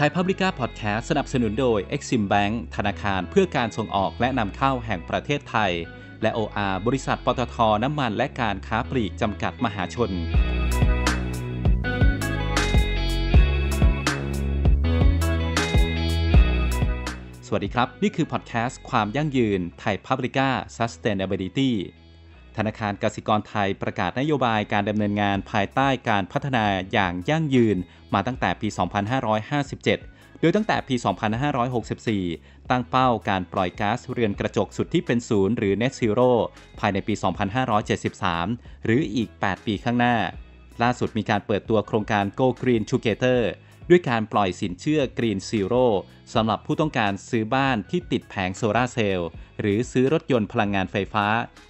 ไทยพับลิก้าพอดแคสต์สนับสนุนโดย Exim Bank ธนาคารเพื่อการส่งออกและนำเข้าแห่งประเทศไทย และ OR บริษัทปตทน้ำมันและการค้าปลีกจำกัดมหาชน สวัสดีครับ นี่คือพอดแคสต์ความยั่งยืนไทยพับลิก้า Sustainability ธนาคารกสิกรไทยประกาศนโยบายการดำเนินงานภายใต้การพัฒนาอย่างยั่งยืนมาตั้งแต่ปี 2557 โดยตั้งแต่ปี 2564 ตั้งเป้าการปล่อยก๊าซเรือนกระจกสุดที่เป็นศูนย์หรือ Net Zero ภายในปี 2573 หรืออีก 8 ปีข้างหน้า ล่าสุดมีการเปิดตัวโครงการ Go Green Together ด้วยการปล่อยสินเชื่อ Green Zero สำหรับผู้ต้องการซื้อบ้านที่ติดแผงโซลาเซลล์หรือซื้อรถยนต์พลังงานไฟฟ้า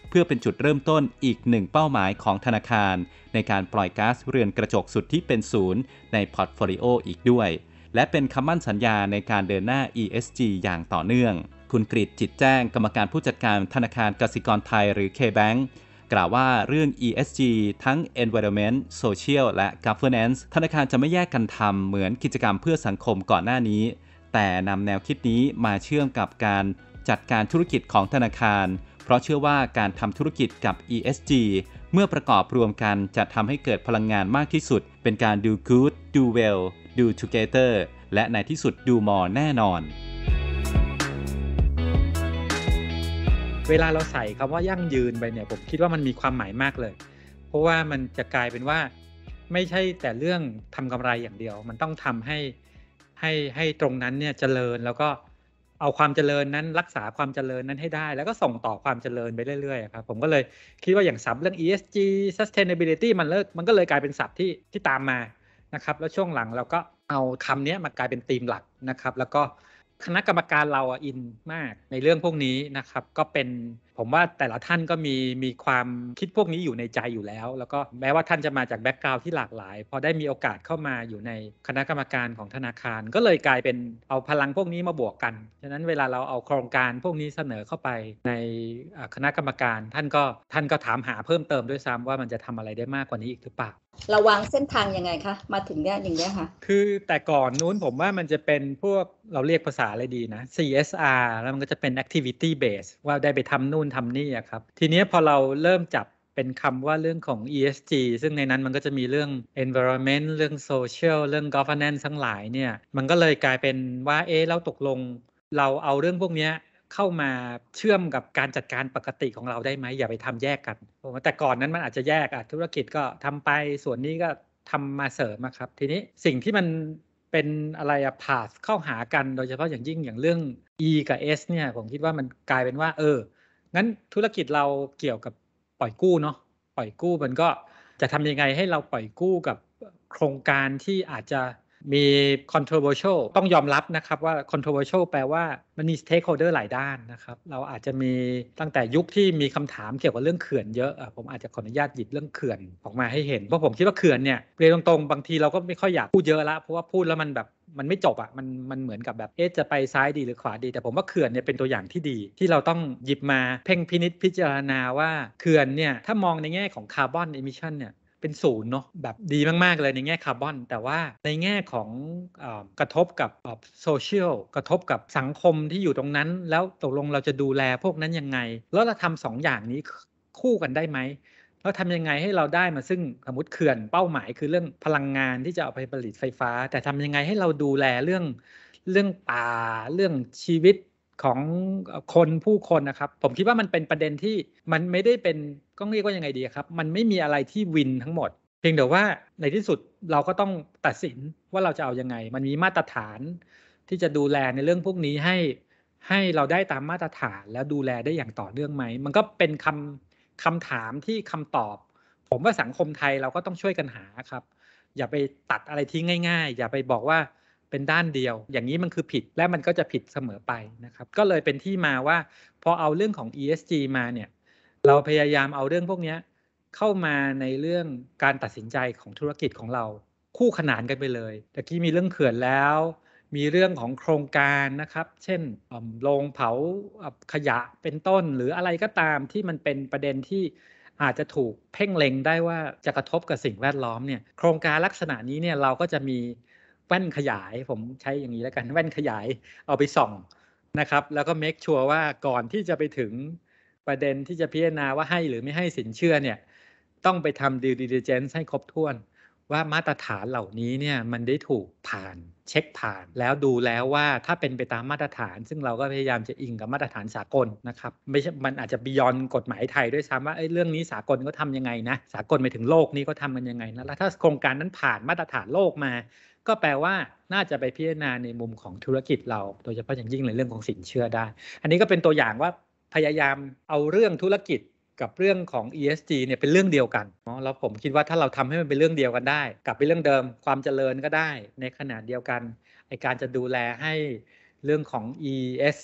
เพื่อเป็นจุดเริ่มต้นอีกหนึ่งเป้าหมายของธนาคาร ในการปล่อยก๊าซเรือนกระจกสุดที่เป็นศูนย์ในพอร์ตโฟลิโออีกด้วย และเป็นคำมั่นสัญญาในการเดินหน้า ESG อย่างต่อเนื่อง คุณกริดจิตแจ้งกรรมการผู้จัดการธนาคารกสิกรไทยหรือ K-Bank กล่าวว่าเรื่อง ESG ทั้ง Environment, Social และ Governance ธนาคารจะไม่แยกกันทำเหมือนกิจกรรมเพื่อสังคมก่อนหน้านี้ แต่นำแนวคิดนี้มาเชื่อมกับการจัดการธุรกิจของธนาคารเพราะเชื่อว่าการทำธุรกิจกับ ESG เมื่อประกอบรวมกันจะทำให้เกิดพลังงานมากที่สุด เป็นการ do good do well do together และในที่สุด do more แน่นอน เวลาเราใส่คำว่ายั่งยืนไปเนี่ยผมคิดว่ามันมีความหมายมากเลย เพราะว่ามันจะกลายเป็นว่าไม่ใช่แต่เรื่องทำกำไรอย่างเดียว มันต้องทำให้ให้ให้ตรงนั้นเนี่ยเจริญแล้วก็เอาความเจริญนั้นรักษาความเจริญนั้นให้ได้ แล้วก็ส่งต่อความเจริญไปเรื่อยๆครับผมก็เลยคิดว่าอย่างศัพท์เรื่อง ESG sustainability มันเลิกมันก็เลยกลายเป็นศัพท์ที่ที่ตามมานะครับแล้วช่วงหลังเราก็เอาคำนี้มากลายเป็นธีมหลักนะครับแล้วก็คณะกรรมการเราอินมากในเรื่องพวกนี้นะครับ ก็เป็นผมว่าแต่ละท่านก็มีมีความคิดพวกนี้อยู่ในใจอยู่แล้ว แล้วก็แม้ว่าท่านจะมาจากแบ็กกราวที่หลากหลาย พอได้มีโอกาสเข้ามาอยู่ในคณะกรรมการของธนาคาร ก็เลยกลายเป็นเอาพลังพวกนี้มาบวกกันฉะนั้นเวลาเราเอาโครงการพวกนี้เสนอเข้าไปในคณะกรรมการ ท่านก็ท่านก็ถามหาเพิ่มเติมด้วยซ้ำว่ามันจะทำอะไรได้มากกว่านี้อีกหรือเปล่าเราวางเส้นทางยังไงคะ มาถึงเนี้ยอย่างเนี้ยค่ะ คือแต่ก่อนนู้นผมว่ามันจะเป็นพวกเราเรียกภาษาอะไรดีนะ CSR แล้วมันก็จะเป็น activity base ว่าได้ไปทำนู่นทำนี่ครับ ทีนี้พอเราเริ่มจับเป็นคำว่าเรื่องของ ESG ซึ่งในนั้นมันก็จะมีเรื่อง environment เรื่อง social เรื่อง governance ทั้งหลายเนี่ย มันก็เลยกลายเป็นว่าเอ๊ะแล้วตกลงเราเอาเรื่องพวกนี้เข้ามาเชื่อมกับการจัดการปกติของเราได้ไหม อย่าไปทำแยกกันแต่ก่อนนั้นมันอาจจะแยกอ่ะธุรกิจก็ทำไปส่วนนี้ก็ทำมาเสริมครับ ทีนี้สิ่งที่มันเป็นอะไรอะผ่าเข้าหากันโดยเฉพาะอย่างยิ่งอย่างเรื่อง E กับ S เนี่ยผมคิดว่ามันกลายเป็นว่า เอองั้นธุรกิจเราเกี่ยวกับปล่อยกู้เนาะปล่อยกู้มันก็จะทำยังไงให้เราปล่อยกู้กับโครงการที่อาจจะมี controversial ต้องยอมรับนะครับว่า controversial แปลว่ามันมี stakeholder หลายด้านนะครับ เราอาจจะมีตั้งแต่ยุคที่มีคำถามเกี่ยวกับเรื่องเขื่อนเยอะ ผมอาจจะขออนุญาตหยิบเรื่องเขื่อนออกมาให้เห็น เพราะผมคิดว่าเขื่อนเนี่ยเรียนตรงๆ บางทีเราก็ไม่ค่อยอยากพูดเยอะละ เพราะว่าพูดแล้วมันแบบมันไม่จบอะ่ะ มันมันเหมือนกับแบบเอจะไปซ้ายดีหรือขวาดี แต่ผมว่าเขื่อนเนี่ยเป็นตัวอย่างที่ดี ที่เราต้องหยิบมาเพ่งพินิษพิจารณาว่าเขื่อนเนี่ยถ้ามองในแง่ของคาร์บอนเอมิชันเนี่ยเป็นศูนย์เนาะแบบดีมากๆเลยในแง่คาร์บอน แต่ว่าในแง่ของกระทบกับโซเชียลกระทบกับสังคมที่อยู่ตรงนั้น แล้วตกลงเราจะดูแลพวกนั้นยังไง แล้วเราทำสองอย่างนี้คู่กันได้ไหมแล้วทำยังไงให้เราได้มาซึ่งสมมติเขื่อนเป้าหมาย คือเรื่องพลังงานที่จะเอาไปผลิตไฟฟ้า แต่ทำยังไงให้เราดูแลเรื่อง เรื่องป่าเรื่องชีวิตของคนผู้คนนะครับ ผมคิดว่ามันเป็นประเด็นที่มันไม่ได้เป็นก็เรียกว่ายังไงดีครับ มันไม่มีอะไรที่วินทั้งหมด เพียงแต่ว่าในที่สุดเราก็ต้องตัดสินว่าเราจะเอาอยัางไง มันมีมาตรฐาน ที่จะดูแลในเรื่องพวกนี้ให้ให้เราได้ตามมาตรฐาน แล้วดูแลได้อย่างต่อเนื่องไหม มันก็เป็นคำคำถามที่คำตอบ ผมว่าสังคมไทยเราก็ต้องช่วยกันหาครับ อย่าไปตัดอะไรทิ้งง่ายๆ อย่าไปบอกว่าเป็นด้านเดียว อย่างนี้มันคือผิด และมันก็จะผิดเสมอไปนะครับ ก็เลยเป็นที่มาว่า พอเอาเรื่องของ ESG มาเนี่ย เราพยายามเอาเรื่องพวกนี้เข้ามาในเรื่องการตัดสินใจของธุรกิจของเรา คู่ขนานกันไปเลยตะกี้มีเรื่องเขื่อนแล้ว มีเรื่องของโครงการนะครับ เช่นโรงเผาขยะเป็นต้น หรืออะไรก็ตามที่มันเป็นประเด็นที่อาจจะถูกเพ่งเล็งได้ว่าจะกระทบกับสิ่งแวดล้อมเนี่ย โครงการลักษณะนี้เนี่ยเราก็จะมีแว่นขยายผมใช้อย่างนี้แล้วกัน แว่นขยายเอาไปส่องนะครับ แล้วก็เมคชัวร์ว่าก่อนที่จะไปถึงประเด็นที่จะพิจารณาว่าให้หรือไม่ให้สินเชื่อเนี่ยต้องไปทำดิวดิเจนซ์ให้ครบถ้วนว่ามาตรฐานเหล่านี้เนี่ยมันได้ถูกผ่านเช็คผ่านแล้วดูแล้วว่าถ้าเป็นไปตามมาตรฐาน ซึ่งเราก็พยายามจะอิงกับมาตรฐานสากลนะครับไม่ใช่มันอาจจะบียอนกฎหมายไทยด้วยซ้ำว่าเอ้เรื่องนี้สากลก็ทํำยังไงนะสากลไปถึงโลกนี้ก็ทำกันยังไงนะแล้วถ้าโครงการนั้นผ่านมาตรฐานโลกมาก็แปลว่าน่าจะไปพิจารณาในมุมของธุรกิจเราโดยเฉพาะอย่างยิ่งในเรื่องของสินเชื่อได้ อันนี้ก็เป็นตัวอย่างว่าพยายามเอาเรื่องธุรกิจกับเรื่องของ ESG เนี่ยเป็นเรื่องเดียวกันแล้วผมคิดว่าถ้าเราทำให้มันเป็นเรื่องเดียวกันได้กลับไปเรื่องเดิมความเจริญก็ได้ในขนาดเดียวกัน ไอการจะดูแลให้เรื่องของ ES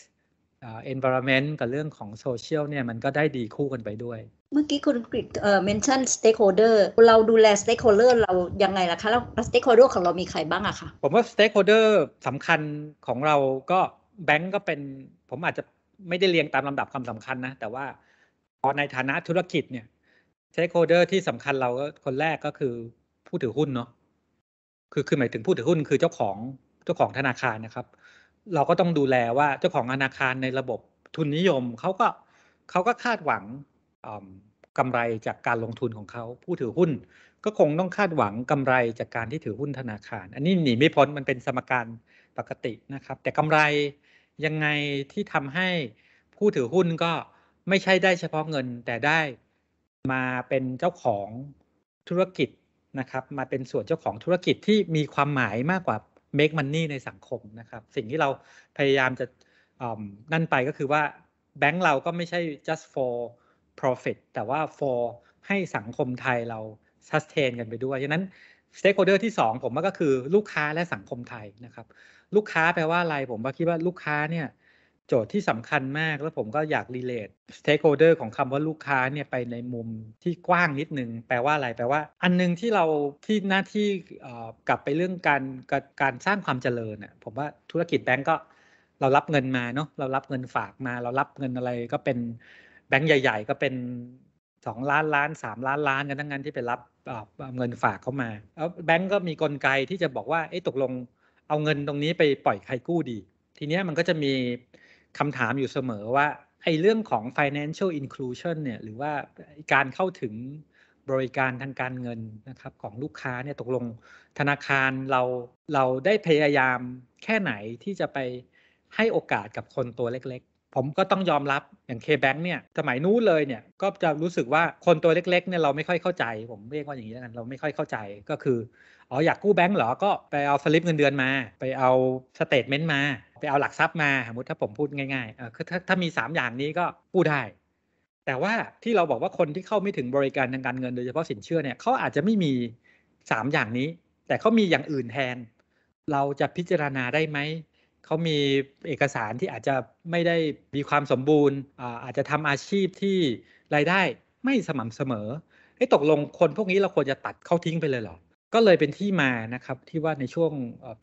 environment กับเรื่องของ social เนี่ยมันก็ได้ดีคู่กันไปด้วยเมื่อกี้คุณกิดเอ่อเมนชั่นสเต็กโฮเดอร์เราดูแลสเต็กโฮเดอร์เรายังไงล่ะคะแล้วเต็กโฮเดอร์ของเรามีใครบ้างอะคะผมว่าสเต็กโฮเดอร์สำคัญของเราก็แบงก์ก็เป็น ผมอาจจะไม่ได้เรียงตามลำดับความสำคัญนะ แต่ว่าพอในฐานะธุรกิจเนี่ยสเต็กโฮเดอร์ที่สำคัญเราก็คนแรกก็คือผู้ถือหุ้นเนาะคือคือหมายถึงผู้ถือหุ้น คือเจ้าของเจ้าของธนาคารนะครับ เราก็ต้องดูแลว่า เจ้าของธนาคารในระบบทุนนิยมเขาก็เขาก็คาดหวังกำไรจากการลงทุนของเขาผู้ถือหุ้น ก็คงต้องคาดหวังกำไรจากการที่ถือหุ้นธนาคาร อันนี้หนีไม่พ้นมันเป็นสมการปกตินะครับแต่กำไรยังไงที่ทำให้ผู้ถือหุ้นก็ไม่ใช่ได้เฉพาะเงิน แต่ได้มาเป็นเจ้าของธุรกิจนะครับมาเป็นส่วนเจ้าของธุรกิจที่มีความหมายมากกว่า make money ในสังคมนะครับสิ่งที่เราพยายามจะนั่นไปก็คือว่าแบงก์เราก็ไม่ใช่ just for profit แต่ว่า for ให้สังคมไทยเรา sustain กันไปด้วย ฉะนั้น stakeholder ที่ 2 ผมก็คือ ลูกค้าและสังคมไทยนะครับ ลูกค้าแปลว่าอะไรผมก็คิดว่าลูกค้าเนี่ยโจทย์ที่สำคัญมากแล้วผมก็อยาก relate stakeholder ของคำว่าลูกค้าเนี่ยไปในมุมที่กว้างนิดนึงแปลว่าอะไรแปลว่าอันนึงที่เราที่หน้าที่กลับไปเรื่องการการสร้างความเจริญอ่ะผมว่าธุรกิจแบงก์ก็เรารับเงินมาเนาะเรารับเงินฝากมา เรารับเงินอะไรก็เป็นแบงก์ใหญ่ๆ ก็เป็นสองล้านล้านสามล้านล้านกันทั้งนั้นที่ไปรับเงินฝากเข้ามาแล้วแบงก์ก็มีกลไกที่จะบอกว่าเอ้ตกลงเอาเงินตรงนี้ไปปล่อยใครกู้ดี ทีนี้มันก็จะมีคำถามอยู่เสมอว่าไอ้เรื่องของ financial inclusion เนี่ยหรือว่าการเข้าถึงบริการทางการเงินนะครับของลูกค้าเนี่ยตกลงธนาคารเราเราได้พยายามแค่ไหนที่จะไปให้โอกาสกับคนตัวเล็กผมก็ต้องยอมรับอย่าง K-Bank เนี่ยสมัยนู้นเลยเนี่ย ก็จะรู้สึกว่าคนตัวเล็ก ๆเนี่ยเราไม่ค่อยเข้าใจ ผมเรียกว่าอย่างนี้แล้วกันเราไม่ค่อยเข้าใจก็คือ อ๋ออยากกู้แบงก์เหรอ ก็ไปเอาสลิปเงินเดือนมา ไปเอาสเตทเมนต์มาไปเอาหลักทรัพย์มาสมมติถ้าผมพูดง่ายๆเออถ้าถ้ามี 3 อย่างนี้ก็กู้ได้ แต่ว่าที่เราบอกว่าคนที่เข้าไม่ถึงบริการทางการเงิน โดยเฉพาะสินเชื่อเนี่ยเขาอาจจะไม่มี 3 อย่างนี้ แต่เขามีอย่างอื่นแทน เราจะพิจารณาได้ไหมเขามีเอกสารที่อาจจะไม่ได้มีความสมบูรณ์ อาจจะทำอาชีพที่รายได้ไม่สม่ำเสมอให้ตกลงคนพวกนี้เราควรจะตัดเข้าทิ้งไปเลยเหรอ ก็เลยเป็นที่มานะครับที่ว่าในช่วง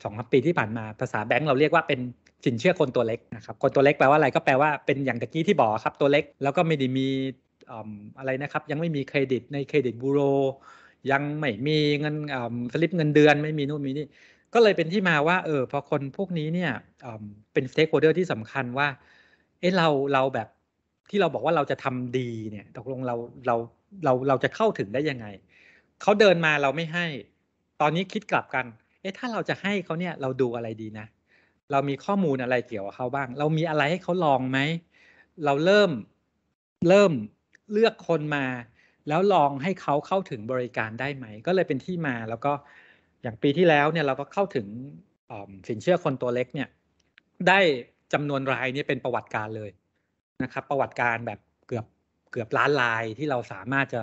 สองปีที่ผ่านมาภาษาแบงก์เราเรียกว่าเป็น สินเชื่อคนตัวเล็กนะครับคนตัวเล็กแปลว่าอะไรก็แปลว่าเป็นอย่างตะกี้ที่บอกครับตัวเล็กแล้วก็ไม่ได้มีอะไรนะครับยังไม่มีเครดิตในเครดิตบูโรยังไม่มีเงินสลิปเงินเดือนไม่มีนู่นมีนี่ก็เลยเป็นที่มาว่า เออ พอคนพวกนี้เนี่ยเป็นสเต็กโคเดอร์ที่สำคัญว่า เออเราเราแบบที่เราบอกว่าเราจะทำดีเนี่ย ตกลงเราเราเรา เราจะเข้าถึงได้ยังไง เขาเดินมาเราไม่ให้ตอนนี้คิดกลับกันเออถ้าเราจะให้เขาเนี่ยเราดูอะไรดีนะ เรามีข้อมูลอะไรเกี่ยวกับเขาบ้าง เรามีอะไรให้เขาลองไหม เราเริ่มเริ่มเลือกคนมา แล้วลองให้เขาเข้าถึงบริการได้ไหมก็เลยเป็นที่มาแล้วก็อย่างปีที่แล้วเนี่ยเราก็เข้าถึงสินเชื่อคนตัวเล็กเนี่ยได้จำนวนรายนี่เป็นประวัติการเลยนะครับประวัติการแบบเกือบเกือบล้านรายที่เราสามารถจะ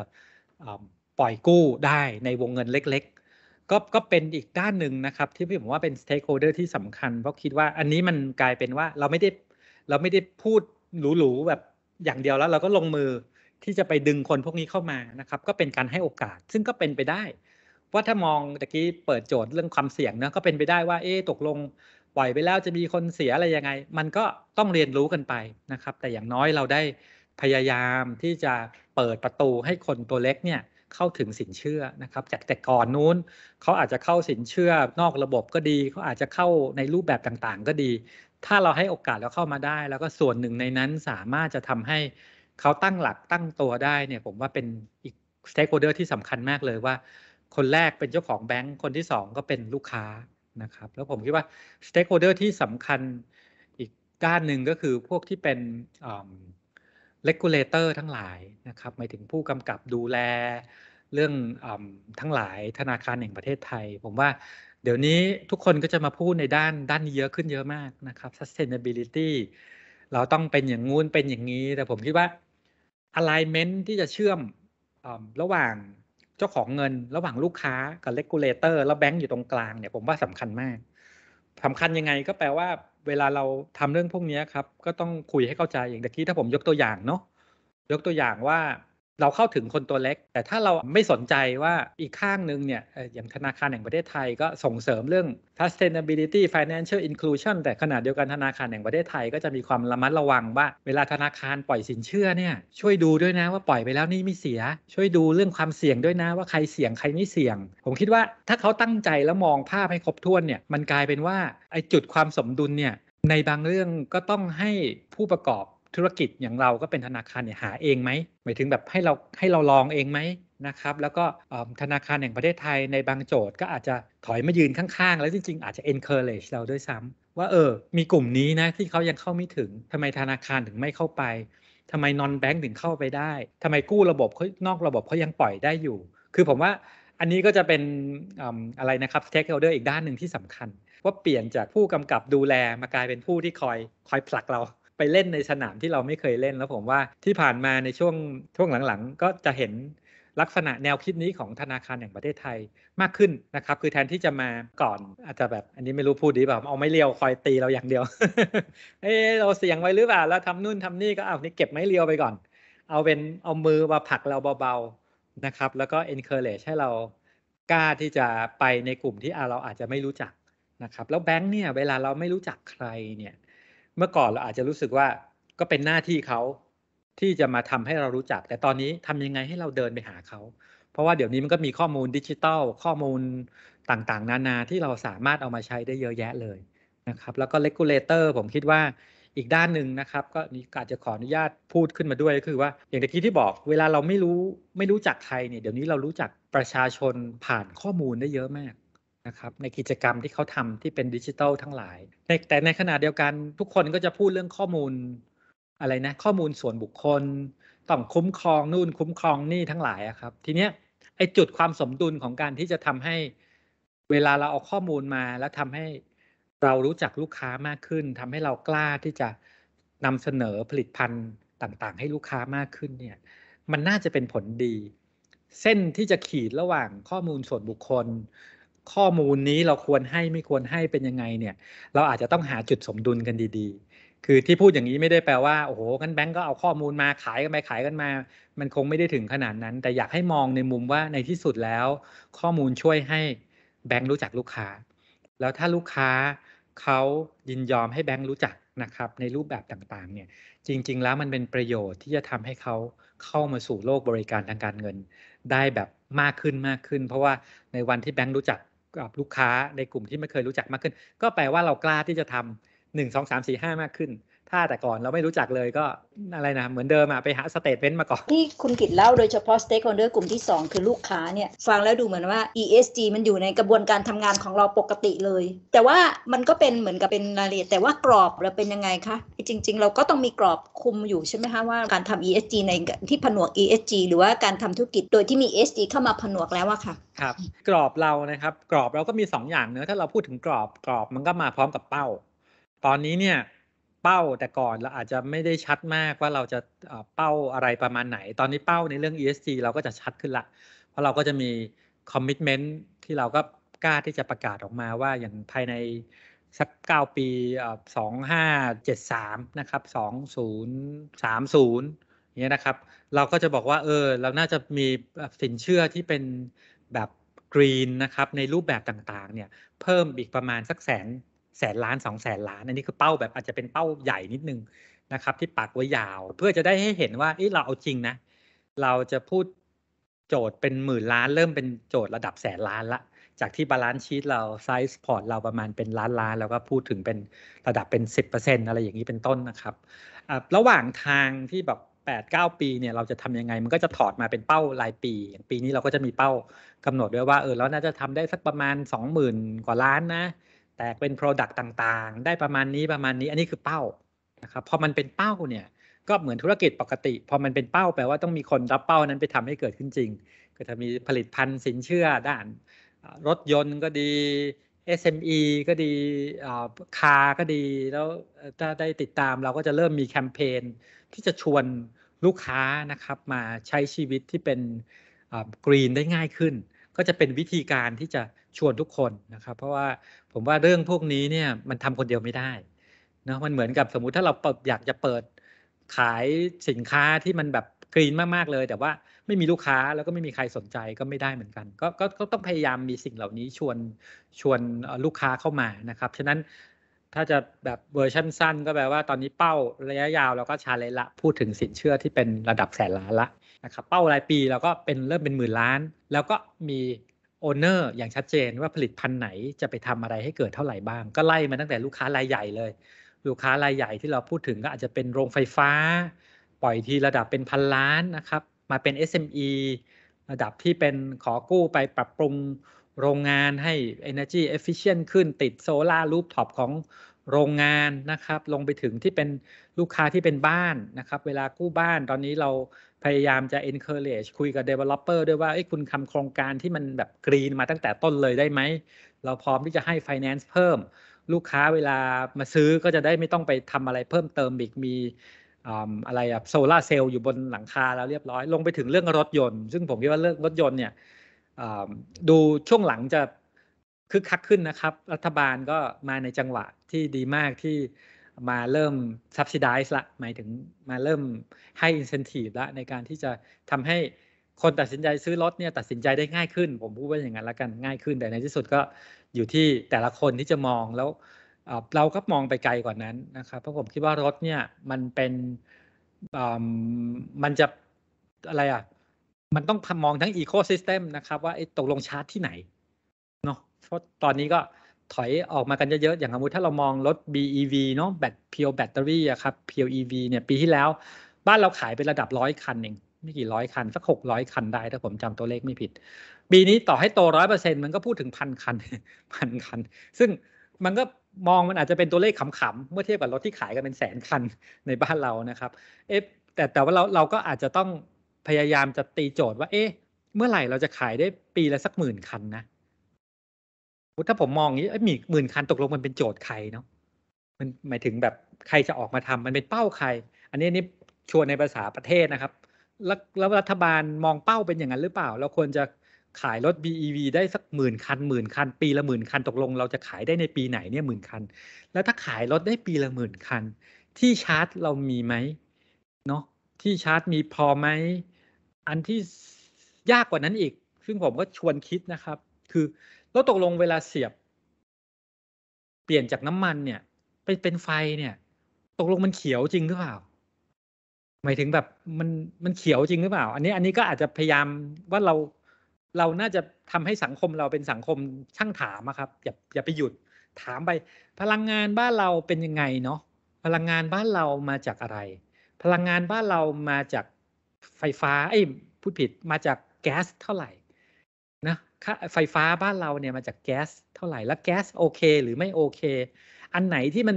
ปล่อยกู้ได้ในวงเงินเล็ก ๆ ก็ก็เป็นอีกด้านหนึ่งนะครับที่พี่ผมว่าเป็นสเต็กโฮเดอร์ที่สำคัญ เพราะคิดว่าอันนี้มันกลายเป็นว่าเราไม่ได้เราไม่ได้พูดหรูๆแบบอย่างเดียวแล้ว เราก็ลงมือที่จะไปดึงคนพวกนี้เข้ามานะครับก็เป็นการให้โอกาส ซึ่งก็เป็นไปได้ว่าถ้ามองตะกี้เปิดโจทย์เรื่องความเสี่ยงนะก็เป็นไปได้ว่าเอ๊ตกลงปล่อยไปแล้วจะมีคนเสียอะไรยังไง มันก็ต้องเรียนรู้กันไปนะครับ แต่อย่างน้อยเราได้พยายามที่จะเปิดประตูให้คนตัวเล็กเนี่ยเข้าถึงสินเชื่อนะครับจากแต่ก่อนนู้นเขาอาจจะเข้าสินเชื่อนอกระบบก็ดี เขาอาจจะเข้าในรูปแบบต่าง ๆ ก็ดี ถ้าเราให้โอกาสเ้าเข้ามาได้ แล้วก็ส่วนหนึ่งในนั้นสามารถจะทำให้เขาตั้งหลักตั้งตัวได้เนี่ยผมว่าเป็นอีกสเต็กโฮเดอร์ที่สำคัญมากเลยว่าคนแรกเป็นเจ้าของแบงก์คนที่สองก็เป็นลูกค้านะครับ แล้วผมคิดว่าสเต็กโฮเดอร์ที่สำคัญอีกด้านหนึ่งก็คือพวกที่เป็นเลกูลเลเตอร์ทั้งหลายนะครับหมายถึงผู้กำกับดูแลเรื่องอทั้งหลายธนาคารแห่งประเทศไทย ผมว่าเดี๋ยวนี้ทุกคนก็จะมาพูดในด้าน ด้านเยอะขึ้นเยอะมากนะครับ sustainability เราต้องเป็นอย่างงู้นเป็นอย่างนี้ แต่ผมคิดว่า alignment ที่จะเชื่อมอระหว่างเจ้าของเงินระหว่างลูกค้ากับเลกูลเลเตอร์แล้วแบงก์อยู่ตรงกลาง เนี่ยผมว่าสำคัญมากสาคัญยังไงก็แปลว่า เวลาเราทำเรื่องพวกนี้ครับ ก็ต้องคุยให้เข้าใจอย่างตะกี้ถ้าผมยกตัวอย่างเนาะยกตัวอย่างว่าเราเข้าถึงคนตัวเล็ก แต่ถ้าเราไม่สนใจว่าอีกข้างนึงเนี่ยอย่างธนาคารแห่งประเทศไทยก็ส่งเสริมเรื่อง sustainability financial inclusion แต่ขณะเดียวกันธนาคารแห่งประเทศไทย ก็จะมีความระมัดระวังว่าเวลาธนาคารปล่อยสินเชื่อเนี่ย ช่วยดูด้วยนะว่าปล่อยไปแล้วนี่ไม่เสีย ช่วยดูเรื่องความเสี่ยงด้วยนะว่าใครเสี่ยงใครไม่เสี่ยง ผมคิดว่าถ้าเขาตั้งใจแล้วมองภาพให้ครบถ้วนเนี่ย มันกลายเป็นว่าไอ้จุดความสมดุลเนี่ย ในบางเรื่องก็ต้องให้ผู้ประกอบธุรกิจอย่างเราก็เป็นธนาคารเนี่ยหาเองไหมหมายถึงแบบให้เราให้เราลองเองไหมนะครับ แล้วก็ธนาคารแห่งประเทศไทยในบางโจทย์ก็อาจจะถอยมายืนข้างๆแล้วจริงๆอาจจะ encourage เราด้วยซ้ำ ว่าเออ มีกลุ่มนี้นะที่เขายังเข้าไม่ถึงทำไมธนาคารถึงไม่เข้าไปทำไมนอนแบงก์ถึงเข้าไปได้ทำไมกู้ระบบเขานอกระบบเขายังปล่อยได้อยู่ คือผมว่าอันนี้ก็จะเป็นอะไรนะครับ stakeholder อีกด้านหนึ่งที่สำคัญว่าเปลี่ยนจากผู้กำกับดูแลมากลายเป็นผู้ที่คอยคอยผลักเราไปเล่นในสนามที่เราไม่เคยเล่นแล้วผมว่าที่ผ่านมาในช่วงช่วงหลัง ๆ ก็จะเห็นลักษณะแนวคิดนี้ของธนาคารแห่งประเทศไทยมากขึ้นนะครับ คือแทนที่จะมาก่อนอาจจะแบบ อันนี้ไม่รู้พูดดีแบบเอาไม้เรียวคอยตีเราอย่างเดียวเออเราเสียงไว้หรือเปล่า แล้วทำานู่นทำนี่ก็เอานี่เก็บไม้เรียวไปก่อน เอาเป็นเอามือมาผลักเราเบาๆนะครับแล้วก็ encourage ให้เรากล้าที่จะไปในกลุ่มที่เราอาจจะไม่รู้จักนะครับแล้วแบงค์เนี่ย เวลาเราไม่รู้จักใครเนี่ยเมื่อก่อนเราอาจจะรู้สึกว่าก็เป็นหน้าที่เขาที่จะมาทำให้เรารู้จัก แต่ตอนนี้ทำยังไงให้เราเดินไปหาเขา เพราะว่าเดี๋ยวนี้มันก็มีข้อมูลดิจิทัลข้อมูลต่างๆ นานาที่เราสามารถเอามาใช้ได้เยอะแยะเลยนะครับแล้วก็เลกูลเลเตอร์ผมคิดว่าอีกด้านหนึ่งนะครับก็นี่อาจจะขออนุญาตพูดขึ้นมาด้วย ก็คือว่าอย่างตะกี้ที่บอกเวลาเราไม่รู้ไม่รู้จักใครเนี่ยเดี๋ยวนี้เรารู้จักประชาชนผ่านข้อมูลได้เยอะมากะครับในกิจกรรมที่เขาทำที่เป็นดิจิทัลทั้งหลายแต่ในขณะเดียวกันทุกคนก็จะพูดเรื่องข้อมูล อะไรนะ ข้อมูลส่วนบุคคลต้องคุ้มครองนู่น คุ้มครองนี่ทั้งหลายอะครับ ทีเนี้ยไอจุดความสมดุลของการที่จะทำให้เวลาเราเอาข้อมูลมา แล้วทำให้เรารู้จักลูกค้ามากขึ้น ทำให้เรากล้าที่จะนำเสนอผลิตภัณฑ์ต่างๆ ให้ลูกค้ามากขึ้นเนี่ยมันน่าจะเป็นผลดี เส้นที่จะขีดระหว่างข้อมูลส่วนบุคคลข้อมูลนี้เราควรให้ไม่ควรให้เป็นยังไงเนี่ย เราอาจจะต้องหาจุดสมดุลกันดีๆ คือที่พูดอย่างนี้ไม่ได้แปลว่าโอ้โหงั้นแบงก์ก็เอาข้อมูลมาขายกันไป ขายกันมา มันคงไม่ได้ถึงขนาดนั้น แต่อยากให้มองในมุมว่าในที่สุดแล้วข้อมูลช่วยให้แบงก์รู้จักลูกค้า แล้วถ้าลูกค้าเขายินยอมให้แบงก์รู้จักนะครับในรูปแบบต่างๆเนี่ยจริง ๆแล้วมันเป็นประโยชน์ที่จะทำให้เขาเข้ามาสู่โลกบริการทางการเงินได้แบบมากขึ้นมากขึ้น เพราะว่าในวันที่แบงก์รู้จักกับลูกค้าในกลุ่มที่ไม่เคยรู้จักมากขึ้น ก็แปลว่าเรากล้าที่จะทำหนึ่งงสอสามสี่ห้ามากขึ้นถ้าแต่ก่อนเราไม่รู้จักเลยก็อะไรนะ เหมือนเดิมอะไปหาสเตทเมนต์มาก่อน ที่คุณกิตเล่าโดยเฉพาะสเต็กอนเดอร์กลุ่มที่ 2 คือลูกค้าเนี่ยฟังแล้วดูเหมือนว่า ESG มันอยู่ในกระบวนการทำงานของเราปกติเลย แต่ว่ามันก็เป็นเหมือนกับเป็นรายละเอียดแต่ว่ากรอบเราเป็นยังไงคะจริง ๆ เราก็ต้องมีกรอบคุมอยู่ใช่ไหมคะ ว่าการทำ ESG ในที่ผนวก ESG หรือว่าการทำธุรกิจโดยที่มี ESG เข้ามาผนวกแล้วอะค่ะครับกรอบเรานะครับกรอบเราก็มี 2 อย่างเนอะถ้าเราพูดถึงกรอบ กรอบมันก็มาพร้อมกับเป้า ตอนนี้เนี่ยเป้าแต่ก่อนเราอาจจะไม่ได้ชัดมากว่าเราจะเป้าอะไรประมาณไหนตอนนี้เป้าในเรื่อง ESG เราก็จะชัดขึ้นละ เพราะเราก็จะมีคอมมิชเมนท์ที่เราก็กล้าที่จะประกาศออกมาว่าอย่างภายในสัก9ปี 2573 นะครับ 2030เนี้ยนะครับเราก็จะบอกว่าเออเราน่าจะมีสินเชื่อที่เป็นแบบกรีนนะครับในรูปแบบต่างๆเนี่ยเพิ่มอีกประมาณสักแสนแสนล้าน2องแสนล้านอันนี้คือเป้าแบบอาจจะเป็นเป้าใหญ่นิดนึงนะครับ ที่ปักไว้ยาว เพื่อจะได้ให้เห็นว่าเเราเอาจริงนะ เราจะพูดโจทย์เป็นหมื่นล้านเริ่มเป็นโจทย์ระดับแสนล้านละจากที่บาลานซ์ชีตเราไซส์พอร์ตเราประมาณเป็นล้านล้านแล้วก็พูดถึงเป็นระดับเป็น10%อะไรอย่างนี้เป็นต้นนะครับระหว่างทางที่แบบ 8 9 ปีเนี่ยเราจะทำยังไงมันก็จะถอดมาเป็นเป้ารายปีอย่างปีนี้เราก็จะมีเป้ากำหนดด้วยว่าเออแล้วน่าจะทำได้สักประมาณ 20,000 กว่าล้านนะแตกเป็น Product ต่างๆ ได้ประมาณนี้ประมาณนี้อันนี้คือเป้านะครับพอมันเป็นเป้าเนี่ย ก็เหมือนธุรกิจปกติ พอมันเป็นเป้าแปลว่าต้องมีคนรับเป้านั้นไปทำให้เกิดขึ้นจริง ก็จะมีผลิตภัณฑ์สินเชื่อด้านรถยนต์ก็ดี SME ก็ดีคาก็ดี แล้วถ้าได้ติดตามเราก็จะเริ่มมีแคมเปญที่จะชวนลูกค้านะครับมาใช้ชีวิตที่เป็นกรีนได้ง่ายขึ้น ก็จะเป็นวิธีการที่จะชวนทุกคนนะครับ เพราะว่าผมว่าเรื่องพวกนี้เนี่ย มันทำคนเดียวไม่ได้เนาะมันเหมือนกับสมมุติถ้าเราอยากจะเปิดขายสินค้าที่มันแบบกรีนมาก ๆ เลย แต่ว่าไม่มีลูกค้าแล้วก็ไม่มีใครสนใจก็ไม่ได้เหมือนกันกก็ก็ต้องพยายามมีสิ่งเหล่านี้ชวนชวนลูกค้าเข้ามานะครับ ฉะนั้นถ้าจะแบบเวอร์ชั่นสั้น ก็แปลว่าตอนนี้เป้าระยะยาวเราก็ชาเลนละ พูดถึงสินเชื่อที่เป็นระดับแสนล้านละนะครับเป้ารายปีเราก็เป็นเริ่มเป็นหมื่นล้านแล้วก็มีโอเนอร์อย่างชัดเจนว่าผลิตภัณฑ์ไหนจะไปทำอะไรให้เกิดเท่าไหร่บ้าง ก็ไล่มาตั้งแต่ลูกค้ารายใหญ่เลย ลูกค้ารายใหญ่ที่เราพูดถึงก็อาจจะเป็นโรงไฟฟ้า ปล่อยทีระดับเป็นพันล้านนะครับ มาเป็น SME ระดับที่เป็นขอกู้ไปปรับปรุงโรงงานให้ Energy Efficient ขึ้นติดโซลารูปท็อปของโรงงานนะครับ ลงไปถึงที่เป็นลูกค้าที่เป็นบ้านนะครับเวลากู้บ้านตอนนี้เราพยายามจะ encourage คุยกับ developer ด้วยว่าคุณทำโครงการที่มันแบบกรีนมาตั้งแต่ต้นเลยได้ไหม เราพร้อมที่จะให้ finance เพิ่ม ลูกค้าเวลามาซื้อก็จะได้ไม่ต้องไปทำอะไรเพิ่มเติมอีก มีอะไรอะโซลาเซลล์อยู่บนหลังคาแล้วเรียบร้อย ลงไปถึงเรื่องรถยนต์ ซึ่งผมคิดว่าเรื่องรถยนต์เนี่ย ดูช่วงหลังจะคึกคักขึ้นนะครับ รัฐบาลก็มาในจังหวะที่ดีมากที่มาเริ่ม subsidize ละ หมายถึงมาเริ่มให้ incentive ละ ในการที่จะทำให้คนตัดสินใจซื้อรถเนี่ย ตัดสินใจได้ง่ายขึ้น ผมพูดว่าอย่างนั้นละกันง่ายขึ้น แต่ในที่สุดก็อยู่ที่แต่ละคนที่จะมองแล้วเราก็มองไปไกลกว่านั้นนะครับ เพราะผมคิดว่ารถเนี่ยมันเป็นมันจะอะไรอ่ะ มันต้องมองทั้งอีโคซิสเต็มนะครับ ว่าตกลงชาร์จที่ไหนเนาะเพราะตอนนี้ก็ถอยออกมากันเยอะๆ อย่างสมมติถ้าเรามองรถ BEV เนาะแบตเพียวแบตเตอรี่อะครับเพียว EV เนี่ยปีที่แล้ว บ้านเราขายไประดับร้อยคันเอง ไม่กี่ร้อยคันสักหกร้อยคันได้ถ้าผมจำตัวเลขไม่ผิดปีนี้ต่อให้โตร้อยเปอร์เซ็นมันก็พูดถึงพันคันพันคัน ซึ่งมันก็มองมันอาจจะเป็นตัวเลขขำๆ เมื่อเทียบกับรถที่ขายกันเป็นแสนคันในบ้านเรานะครับเอ๊ะแต่แต่ว่าเราเราก็อาจจะต้องพยายามจะตีโจทย์ว่าเอ๊ะเมื่อไหร่เราจะขายได้ปีละสักหมื่นคันนะถ้าผมมองอย่างนี้มีหมื่นคันตกลงมันเป็นโจทย์ใครเนาะมันหมายถึงแบบใครจะออกมาทำ มันเป็นเป้าใคร อันนี้นี่ชวนในภาษาประเทศนะครับแล้วรัฐบาลมองเป้าเป็นอย่างนั้นหรือเปล่าเราควรจะขายรถ BEV ได้สักหมื่นคันหมื่นคัน ปีละหมื่นคันตกลงเราจะขายได้ในปีไหนเนี่ยหมื่นคัน แล้วถ้าขายรถได้ปีละหมื่นคัน ที่ชาร์จเรามีไหมเนาะที่ชาร์จมีพอไหมอันที่ยากกว่านั้นอีก ซึ่งผมก็ชวนคิดนะครับ คือแล้วตกลงเวลาเสียบ เปลี่ยนจากน้ำมันเนี่ย ไปเป็นไฟเนี่ย ตกลงมันเขียวจริงหรือเปล่าหมายถึงแบบมันมันเขียวจริงหรือเปล่า อันนี้อันนี้ก็อาจจะพยายามว่าเราเราน่าจะทำให้สังคมเราเป็นสังคมช่างถามอะครับอย่าอย่าไปหยุดถามไป พลังงานบ้านเราเป็นยังไงเนาะพลังงานบ้านเรามาจากอะไร พลังงานบ้านเรามาจากไฟฟ้าไอ้พูดผิดมาจากแก๊ส เท่าไหร่ค่าไฟฟ้าบ้านเราเนี่ยมาจากแก๊ส เท่าไหร่ แล้วแก๊สโอเค หรือไม่โอเค อันไหนที่มัน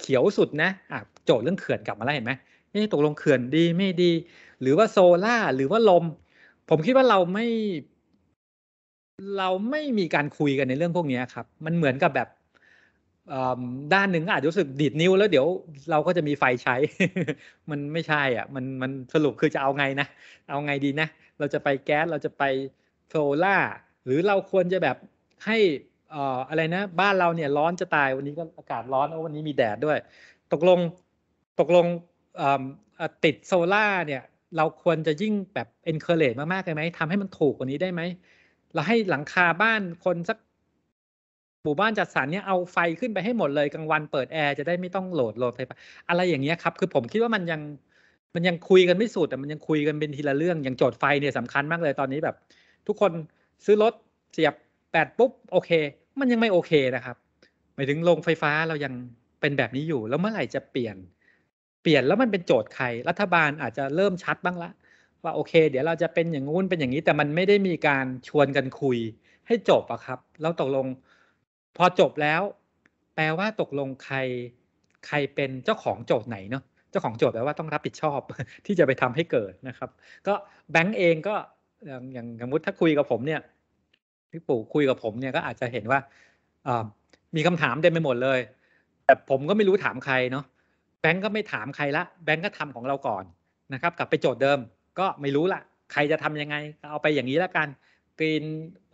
เขียวสุดนะอ่ะโจทย์เรื่องเขื่อนกลับมาแล้วเห็นไหมนี่ตกลงเขื่อนดีไม่ดี หรือว่าโซล่าหรือว่าลม ผมคิดว่าเราไม่ เราไม่มีการคุยกันในเรื่องพวกนี้ครับ มันเหมือนกับแบบ ด้านหนึ่งอาจจะรู้สึกดีดนิ้วแล้วเดี๋ยวเราก็จะมีไฟใช้ มันไม่ใช่อ่ะ มันมันสรุปคือจะเอาไงนะ เอาไงดีนะ เราจะไปแก๊ส เราจะไปโซล่าหรือเราควรจะแบบให้อะไรนะ บ้านเราเนี่ยร้อนจะตายวันนี้ก็อากาศร้อนวันนี้มีแดดด้วย ตกลงตกลงติดโซล่าเนี่ยเราควรจะยิ่งแบบ encourage มากๆเลยไหมทำให้มันถูกกว่านี้ได้ไหมเราให้หลังคาบ้านคนสักหมู่บ้านจัดสรรเนี่ยเอาไฟขึ้นไปให้หมดเลยกลางวันเปิดแอร์จะได้ไม่ต้องโหลดโหลดไฟอะไรอย่างเงี้ยครับ คือผมคิดว่ามันยังมันยังคุยกันไม่สุดแต่มันยังคุยกันเป็นทีละเรื่องอย่างโจทย์ไฟเนี่ยสำคัญมากเลยตอนนี้แบบ ทุกคนซื้อรถเสียบแปดปุ๊บโอเค มันยังไม่โอเคนะครับหมายถึงโรงไฟฟ้าเรายังเป็นแบบนี้อยู่แล้วเมื่อไหร่จะเปลี่ยนเปลี่ยนแล้วมันเป็นโจทย์ใคร รัฐบาลอาจจะเริ่มชัดบ้างละว่าโอเค เดี๋ยวเราจะเป็นอย่างงู้นเป็นอย่างนี้ แต่มันไม่ได้มีการชวนกันคุยให้จบอะครับแล้วตกลง พอจบแล้ว แปลว่าตกลงใคร ใครเป็นเจ้าของโจทย์ไหนเนาะเจ้าของโจทย์แปลว่าต้องรับผิดชอบที่จะไปทำให้เกิดนะครับ ก็แบงก์เองก็อย่างอย่างสมมติถ้าคุยกับผมเนี่ยพี่ปู่คุยกับผมเนี่ยก็อาจจะเห็นว่ามีคำถามเต็มไปหมดเลย แต่ผมก็ไม่รู้ถามใครเนาะแบงก์ก็ไม่ถามใครละแบงก์ก็ทำของเราก่อนนะครับ กลับไปโจทย์เดิมก็ไม่รู้ละใครจะทำยังไงเอาไปอย่างนี้ละกันกรีน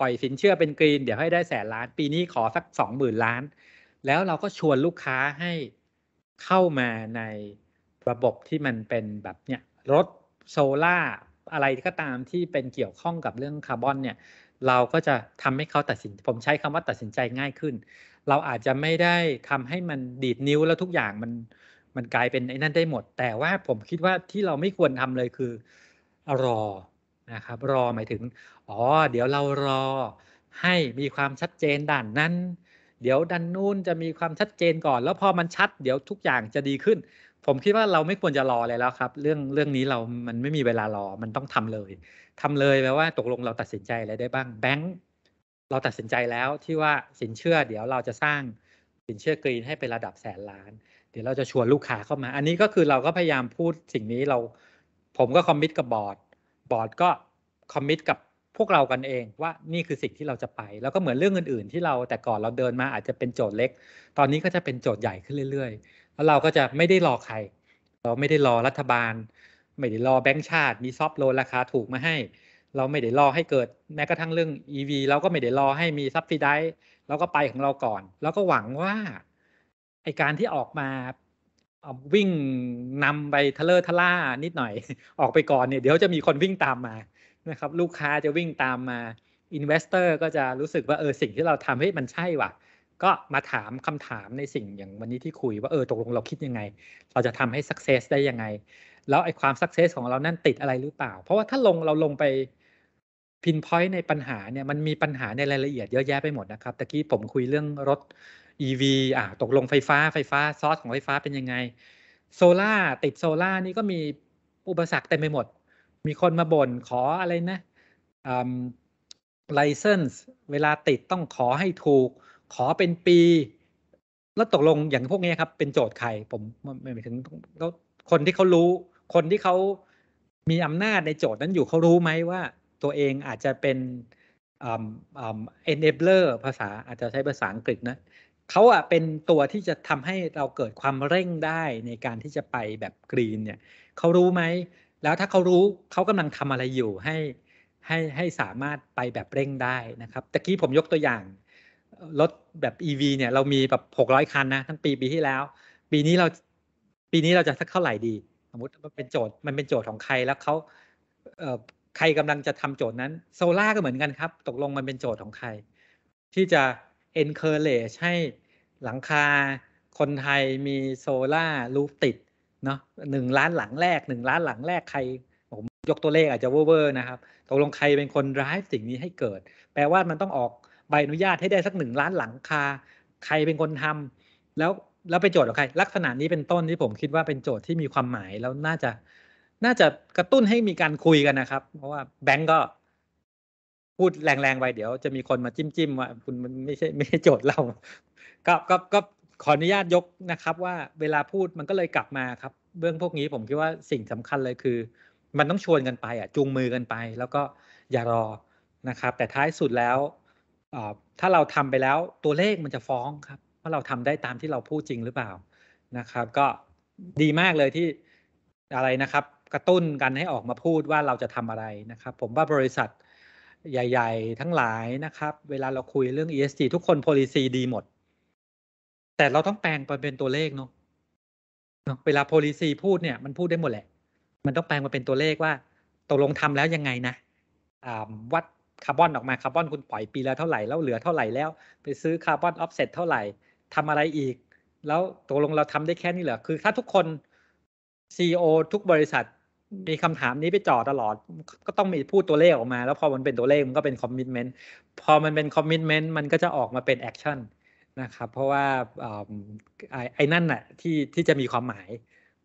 ปล่อยสินเชื่อเป็นกรีนเดี๋ยวให้ได้แสนล้าน ปีนี้ขอสักสองหมื่นล้านแล้วเราก็ชวนลูกค้าให้เข้ามาในระบบที่มันเป็นแบบเนี้ยรถโซล่าอะไรก็ตามที่เป็นเกี่ยวข้องกับเรื่องคาร์บอนเนี่ยเราก็จะทำให้เขาตัดสิน ผมใช้คำว่าตัดสินใจง่ายขึ้น เราอาจจะไม่ได้ทำให้มันดีดนิ้วแล้วทุกอย่างมันมันกลายเป็นไอ้นั่นได้หมด แต่ว่าผมคิดว่าที่เราไม่ควรทำเลยคือรอนะครับรอหมายถึง อ๋อ เดี๋ยวเรารอให้มีความชัดเจนด่านนั้น เดี๋ยวดันนู่นจะมีความชัดเจนก่อน แล้วพอมันชัด เดี๋ยวทุกอย่างจะดีขึ้นผมคิดว่าเราไม่ควรจะรอเลยแล้วครับ เรื่องเรื่องนี้เรา มันไม่มีเวลารอ มันต้องทำเลย ทำเลยแปลว่าตกลงเราตัดสินใจอะไรได้บ้างแบงก์เราตัดสินใจแล้วที่ว่าสินเชื่อ เดี๋ยวเราจะสร้างสินเชื่อกรีนให้เป็นระดับแสนล้าน เดี๋ยวเราจะชวนลูกค้าเข้ามา อันนี้ก็คือเราก็พยายามพูดสิ่งนี้เราผมก็คอมมิตกับบอร์ดบอร์ดก็คอมมิตกับพวกเรากันเองว่านี่คือสิ่งที่เราจะไปแล้วก็เหมือนเรื่องอื่นๆ ที่เราแต่ก่อนเราเดินมาอาจจะเป็นโจทย์เล็ก ตอนนี้ก็จะเป็นโจทย์ใหญ่ขึ้นเรื่อย ๆแล้วเรา ก็จะ ไม่ ได้ รอ ใคร เรา ไม่ ได้ รอ รัฐบาล ไม่ ได้ รอแบงค์ชาติ มี ซอฟโลน ราคา ถูก มา ให้ เรา ไม่ ได้ รอ ให้ เกิด แม้กระทั่ง เรื่อง EV เราก็ ไม่ ได้ รอ ให้ มี ซับซิได้เราก็ ไป ของเรา ก่อน แล้วก็ หวัง ว่า ไอการ ที่ ออกมาวิ่งนำไปทะเลอทะล่านิดหน่อย ออกไป ก่อน เนี่ย เดี๋ยว จะ มี คน วิ่ง ตาม มา นะครับ ลูกค้า จะ วิ่ง ตาม มา อินเวสเตอร์ ก็จะ รู้สึก ว่า เออ สิ่ง ที่ เราทำเฮ้ยมัน ใช่ ว่ะก็มาถามคำถามในสิ่งอย่างวันนี้ที่คุยว่า เออ ตกลงเราคิดยังไง เราจะทำให้สักเซสได้ยังไง แล้วไอ้ความสักเซสของเรานั่นติดอะไรหรือเปล่า เพราะว่าถ้าลงเราลงไปพินพอยต์ในปัญหาเนี่ยมันมีปัญหาในรายละเอียดเยอะแยะไปหมดนะครับ ตะกี้ผมคุยเรื่องรถ EV อ่ะตกลงไฟฟ้าไฟฟ้าซอสของไฟฟ้าเป็นยังไงโซล่าติดโซล่านี่ก็มีอุปสรรคเต็มไปหมด มีคนมาบ่นขออะไรนะไลเซนส์เวลาติดต้องขอให้ถูกขอเป็นปีแล้วตกลงอย่างพวกนี้ครับเป็นโจทย์ใครผมไม่หมายถึงคนที่เขารู้ คนที่เขามีอำนาจในโจทย์นั้นอยู่เขารู้ไหมว่า ตัวเองอาจจะเป็นอนเอเบลอ a b l ภาษาอาจจะใช้ภาษาอังกฤษนะเขาอะเป็นตัวที่จะทำให้เราเกิดความเร่งได้ในการที่จะไปแบบกรีนเนี่ยเขารู้ไหมแล้วถ้าเขารู้เขากำลังทำอะไรอยู่ให้ให้ให้สามารถไปแบบเร่งได้นะครับตะกี้ผมยกตัวอย่างรถแบบ EV เนี่ย เรามีแบบหกร้อยคันนะ ทั้งปีปีที่แล้ว ปีนี้เราปีนี้เราจะสักเท่าไหร่ดี สมมติมันเป็นโจทย์มันเป็นโจทย์ของใครแล้วเขาใครกำลังจะทำโจทย์นั้นโซล่าก็เหมือนกันครับ ตกลงมันเป็นโจทย์ของใคร ที่จะ encourage ให้หลังคา คนไทยมีโซล่ารูฟติดเนาะหนึ่งล้านหลังแรกหนึ่งล้านหลังแรกใครผมยกตัวเลขอาจจะเวอร์นะครับตกลงใครเป็นคนร้ายสิ่งนี้ให้เกิด แปลว่ามันต้องออกใบอนุญาตให้ได้สักหนึ่งล้านหลังคา ใครเป็นคนทำ แล้วแล้วไปโจทย์กอบใครลักษณะนี้เป็นต้นที่ผมคิดว่าเป็นโจทย์ที่มีความหมาย แล้วน่าจะ น่าจะกระตุ้นให้มีการคุยกันนะครับ เพราะว่าแบงก์ก็พูดแรงๆไปเดี๋ยวจะมีคนมาจิ้มจิ้มว่าคุณมันไม่ใช่ไม่ใช่โจทย์เราก็ก็ก็ขออนุญาตยกนะครับว่า เวลาพูดมันก็เลยกลับมาครับเรื่องพวกนี้ผมคิดว่าสิ่งสำคัญเลยคือ มันต้องชวนกันไปอ่ะจูงมือกันไป แล้วก็อย่ารอนะครับ แต่ท้ายสุดแล้วถ้าเราทำไปแล้วตัวเลขมันจะฟ้องครับว่าเราทำได้ตามที่เราพูดจริงหรือเปล่านะครับก็ดีมากเลยที่อะไรนะครับ กระตุ้นกันให้ออกมาพูดว่าเราจะทำอะไรนะครับ ผมว่าบริษัทใหญ่ ๆ ทั้งหลายนะครับ เวลาเราคุยเรื่อง ESG ทุกคน policy ดีหมด แต่เราต้องแปลงไปเป็นตัวเลขเนาะเวลา policy พูดเนี่ย มันพูดได้หมดแหละ มันต้องแปลงมาเป็นตัวเลขว่าตกลงทำแล้วยังไงนะวัดคาร์บอนออกมาคาร์บอนคุณปล่อยปีละเท่าไหร่แล้วเหลือเท่าไหร่แล้ว ไปซื้อคาร์บอนออฟเซ็ตเท่าไหร่ ทำอะไรอีก แล้วตกลงเราทำได้แค่นี้เหรอคือถ้าทุกคนซีอทุกบริษัทมีคำถามนี้ไปจ่อตลอดก็ต้องมีพูดตัวเลขออกมา แล้วพอมันเป็นตัวเลขมันก็เป็นคอมมิชเมนต์พอมันเป็นคอมมิชเมนต์มันก็จะออกมาเป็นแอคชั่นนะครับเพราะว่าไอ้นั่นน่ะที่ที่จะมีความหมาย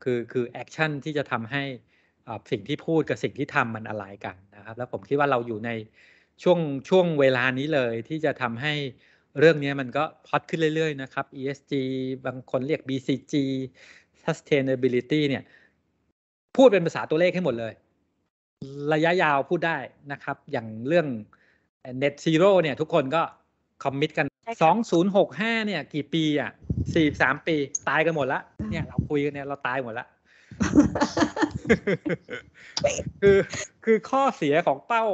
คือคือแอคชั่นที่จะทำให้สิ่งที่พูดกับสิ่งที่ทำมันอะไรกันนะครับแล้วผมคิดว่าเราอยู่ในช่วงช่วงเวลานี้เลยที่จะทำให้เรื่องนี้มันก็พอดขึ้นเรื่อย ๆ นะครับ ESG บางคนเรียก BCG sustainability เนี่ย พูดเป็นภาษาตัวเลขให้หมดเลย ระยะยาวพูดได้นะครับ อย่างเรื่อง net zero เนี่ย ทุกคนก็คอมมิตกัน 2065 เนี่ย กี่ปี อ่ะ 43 ปี ตายกันหมดละ เนี่ย เราคุยกันเนี่ย เราตายหมดละ คือคือข้อเสียของเป้า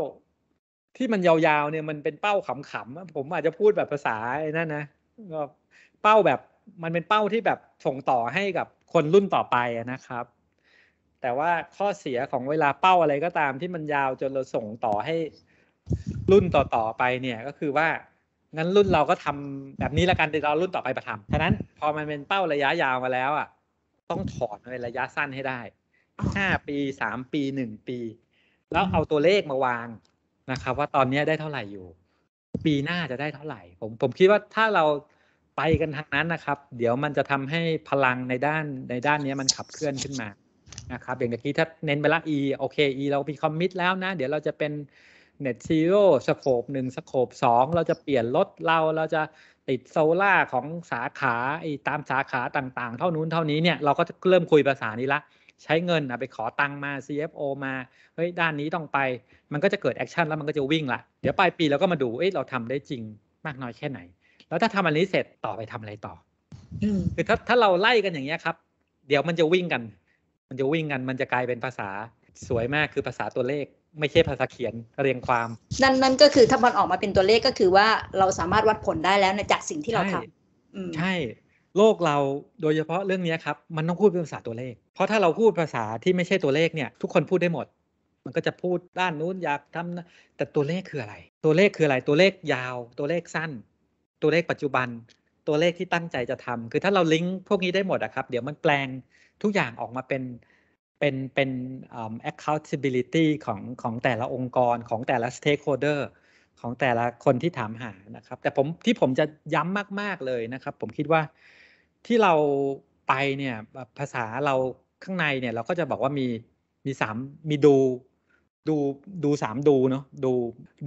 ที่มันยาวๆเนี่ยมันเป็นเป้าขำๆผมอาจจะพูดแบบภาษาไอ้นั่นนะก็เป้าแบบมันเป็นเป้าที่แบบส่งต่อให้กับคนรุ่นต่อไปนะครับ แต่ว่าข้อเสียของเวลาเป้าอะไรก็ตามที่มันยาวจนเราส่งต่อให้รุ่นต่อๆไปเนี่ยก็คือว่างั้นรุ่นเราก็ทำแบบนี้ละกันเดี๋ยวเรารุ่นต่อไปมาทำฉะนั้นพอมันเป็นเป้าระยะยาวมาแล้ว อ่ะ ต้องถอดในระยะสั้นให้ได้ห้าปีสามปีหนึ่งปี แล้วเอาตัวเลขมาวางนะครับว่าตอนนี้ได้เท่าไหร่อยู่ ปีหน้าจะได้เท่าไหร่ ผมผมคิดว่าถ้าเราไปกันทางนั้นนะครับ เดี๋ยวมันจะทำให้พลังในด้านในด้านนี้มันขับเคลื่อนขึ้นมานะครับอย่างเมื่อกี้ถ้าเน้นไปละ E โอเค E เรามีคอมมิตแล้วนะ เดี๋ยวเราจะเป็นเน็ตซีโร่สโคปหนึ่งสโคปสองเราจะเปลี่ยนรถเราเราจะติดโซล่าของสาขาไอ้ตามสาขาต่างๆเท่านู้นเท่านี้เนี่ยเราก็เริ่มคุยภาษานี้ละใช้เงินนะไปขอตังมา CFO มาเฮ้ยด้านนี้ต้องไปมันก็จะเกิดแอคชั่นแล้วมันก็จะวิ่งละเดี๋ยวปลายปีเราก็มาดูเอ้ยเราทำได้จริงมากน้อยแค่ไหน แล้วถ้าทำอันนี้เสร็จต่อไปทำอะไรต่อคือถ้าถ้าเราไล่กันอย่างเงี้ยครับ เดี๋ยวมันจะวิ่งกัน มันจะวิ่งกันมันจะกลายเป็นภาษาสวยมากคือภาษาตัวเลข ไม่ใช่ภาษาเขียนเรียงความ นั่นนั่นก็คือถ้ามันออกมาเป็นตัวเลขก็คือว่าเราสามารถวัดผลได้แล้วนะจากสิ่งที่เราทำใช่โลกเราโดยเฉพาะเรื่องนี้ครับมันต้องพูดเป็นภาษาตัวเลขเพราะถ้าเราพูดภาษาที่ไม่ใช่ตัวเลขเนี่ย ทุกคนพูดได้หมด มันก็จะพูดด้าน นู้นอยากทำแต่ตัวเลขคืออะไร ตัวเลขคืออะไรตัวเลขยาว ตัวเลขสั้น ตัวเลขปัจจุบัน ตัวเลขที่ตั้งใจจะทำ คือถ้าเราลิงก์พวกนี้ได้หมดอะครับ เดี๋ยวมันแปลงทุกอย่างออกมาเป็นเป็นเป็น accountability ของของแต่ละองค์กรของแต่ละ stakeholder ของแต่ละคนที่ถามหานะครับ แต่ผมที่ผมจะย้ำมากๆเลยนะครับ ผมคิดว่าที่เราไปเนี่ยภาษาเราข้างในเนี่ย เราก็จะบอกว่ามีมีสามมีดูดูดูสามดูเนาะดู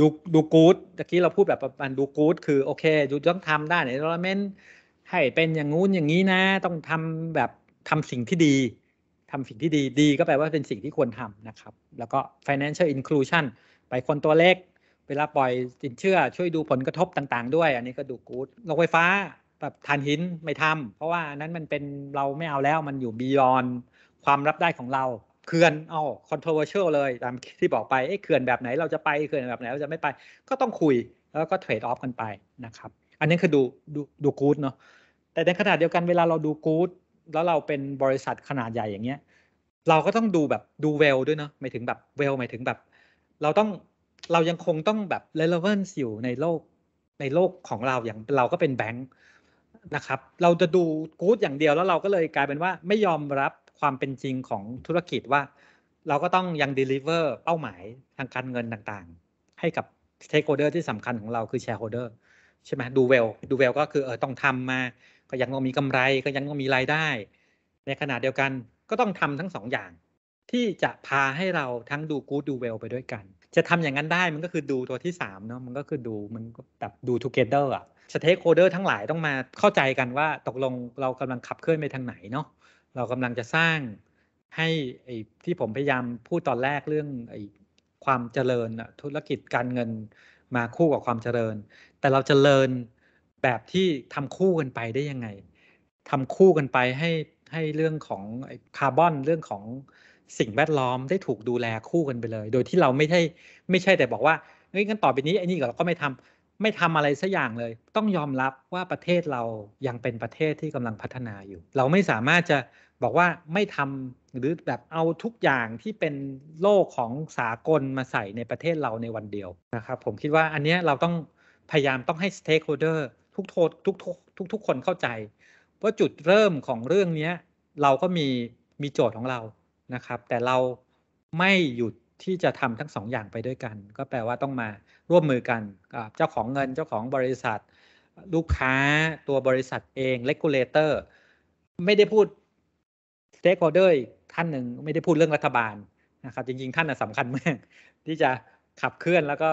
ดูดูกู๊ดตะกี้เราพูดแบบประมาณดูกู๊ดคือ โอเคดูต้องทำได้ในโรเมนให้เป็นอย่างงู้นอย่างนี้นะ ต้องทำแบบทำสิ่งที่ดี ทำสิ่งที่ดี ดีก็แปลว่าเป็นสิ่งที่ควรทำนะครับ แล้วก็ financial inclusion ไปคนตัวเล็กเวลาปล่อยสินเชื่อช่วยดูผลกระทบต่างๆด้วย อันนี้ก็ดูกู๊ดโรงไฟฟ้าแบบทานหินไม่ทำ เพราะว่านั้นมันเป็นเราไม่เอาแล้วมันอยู่บียอน ความรับได้ของเราเขื่อนเอาอนโทรเวอร์ i a l เลยตามที่บอกไปเอ้เขื่อนแบบไหนเราจะไปเขื่อนแบบไหนเราจะไม่ไป ก็ต้องคุยแล้วก็เทรดออฟกันไปนะครับ อันนี้คือดูดูดูกู๊ดเนาะแต่ในขนาดเดียวกันเวลาเราดูกู๊ดแล้วเราเป็นบริษัทขนาดใหญ่อย่างเงี้ย เราก็ต้องดูแบบดูเวลด้วยเนาะหมายถึงแบบเวลหมายถึงแบบ เราต้องเรายังคงต้องแบบเรเ e v a n c อยู่ในโลกในโลกของเราอย่างเราก็เป็นแบงค์นะครับ เราจะดูกู๊ดอย่างเดียวแล้วเราก็เลยกลายเป็นว่าไม่ยอมรับความเป็นจริงของธุรกิจว่า เราก็ต้องยังดลิเวอร์เป้าหมายทางการเงินต่างๆให้กับเ t a โอดเดอร์ที่สำคัญของเราคือชร์โอดเดอร์ใช่ไหมดูเวลดูเวลก็คือเออต้องทำมาก็ยังต้องมีกำไร ก็ยังต้องมีรายได้ ในขณะเดียวกันก็ต้องทำทั้งสองอย่าง ที่จะพาให้เราทั้งดูกู๊ดดูเวลไปด้วยกัน จะทำอย่างนั้นได้มันก็คือดูตัวที่สามเนาะมันก็คือดูมันแบบดูทูเกเตอร์อะสเต็กโฮเดอร์ทั้งหลายต้องมาเข้าใจกันว่า ตกลงเรากำลังขับเคลื่อนไปทางไหนเนาะเรากำลังจะสร้างให้ไอ้ที่ผมพยายามพูดตอนแรกเรื่องไอ้ความเจริญธุรกิจการเงินมาคู่กับความเจริญ แต่เราจเจริญแบบที่ทำคู่กันไปได้ยังไง ทำคู่กันไปให้ให้เรื่องของคาร์บอนเรื่องของสิ่งแวดล้อมได้ถูกดูแลคู่กันไปเลย โดยที่เราไม่ใช่ไม่ใช่แต่บอกว่าเฮ้ยงั้นต่อไปนี้ไอ้นี่เราก็ไม่ทำไม่ทำอะไรสัอย่างเลยต้องยอมรับว่าประเทศเรายังเป็นประเทศที่กำลังพัฒนาอยู่ เราไม่สามารถจะบอกว่าไม่ทำหรือแบบเอาทุกอย่างที่เป็นโลกของสากลมาใส่ในประเทศเราในวันเดียวนะครับ ผมคิดว่าอันนี้เราต้องพยายามต้องให้สเต็กโฮเดอร์ทุกโททุกทุกทุกทุกคนเข้าใจว่าจุดเริ่มของเรื่องนี้เราก็มีมีโจทย์ของเรานะครับแต่เราไม่หยุดที่จะทำทั้งสองอย่างไปด้วยกัน ก็แปลว่าต้องมาร่วมมือกัน เจ้าของเงินเจ้าของบริษัท ลูกค้าตัวบริษัทเองเลกูลเลเตอร์ไม่ได้พูดสเต็กโฮเดอร์ท่านหนึ่ง ไม่ได้พูดเรื่องรัฐบาลนะครับจริงๆ ท่านสำคัญมาก ที่จะขับเคลื่อนแล้วก็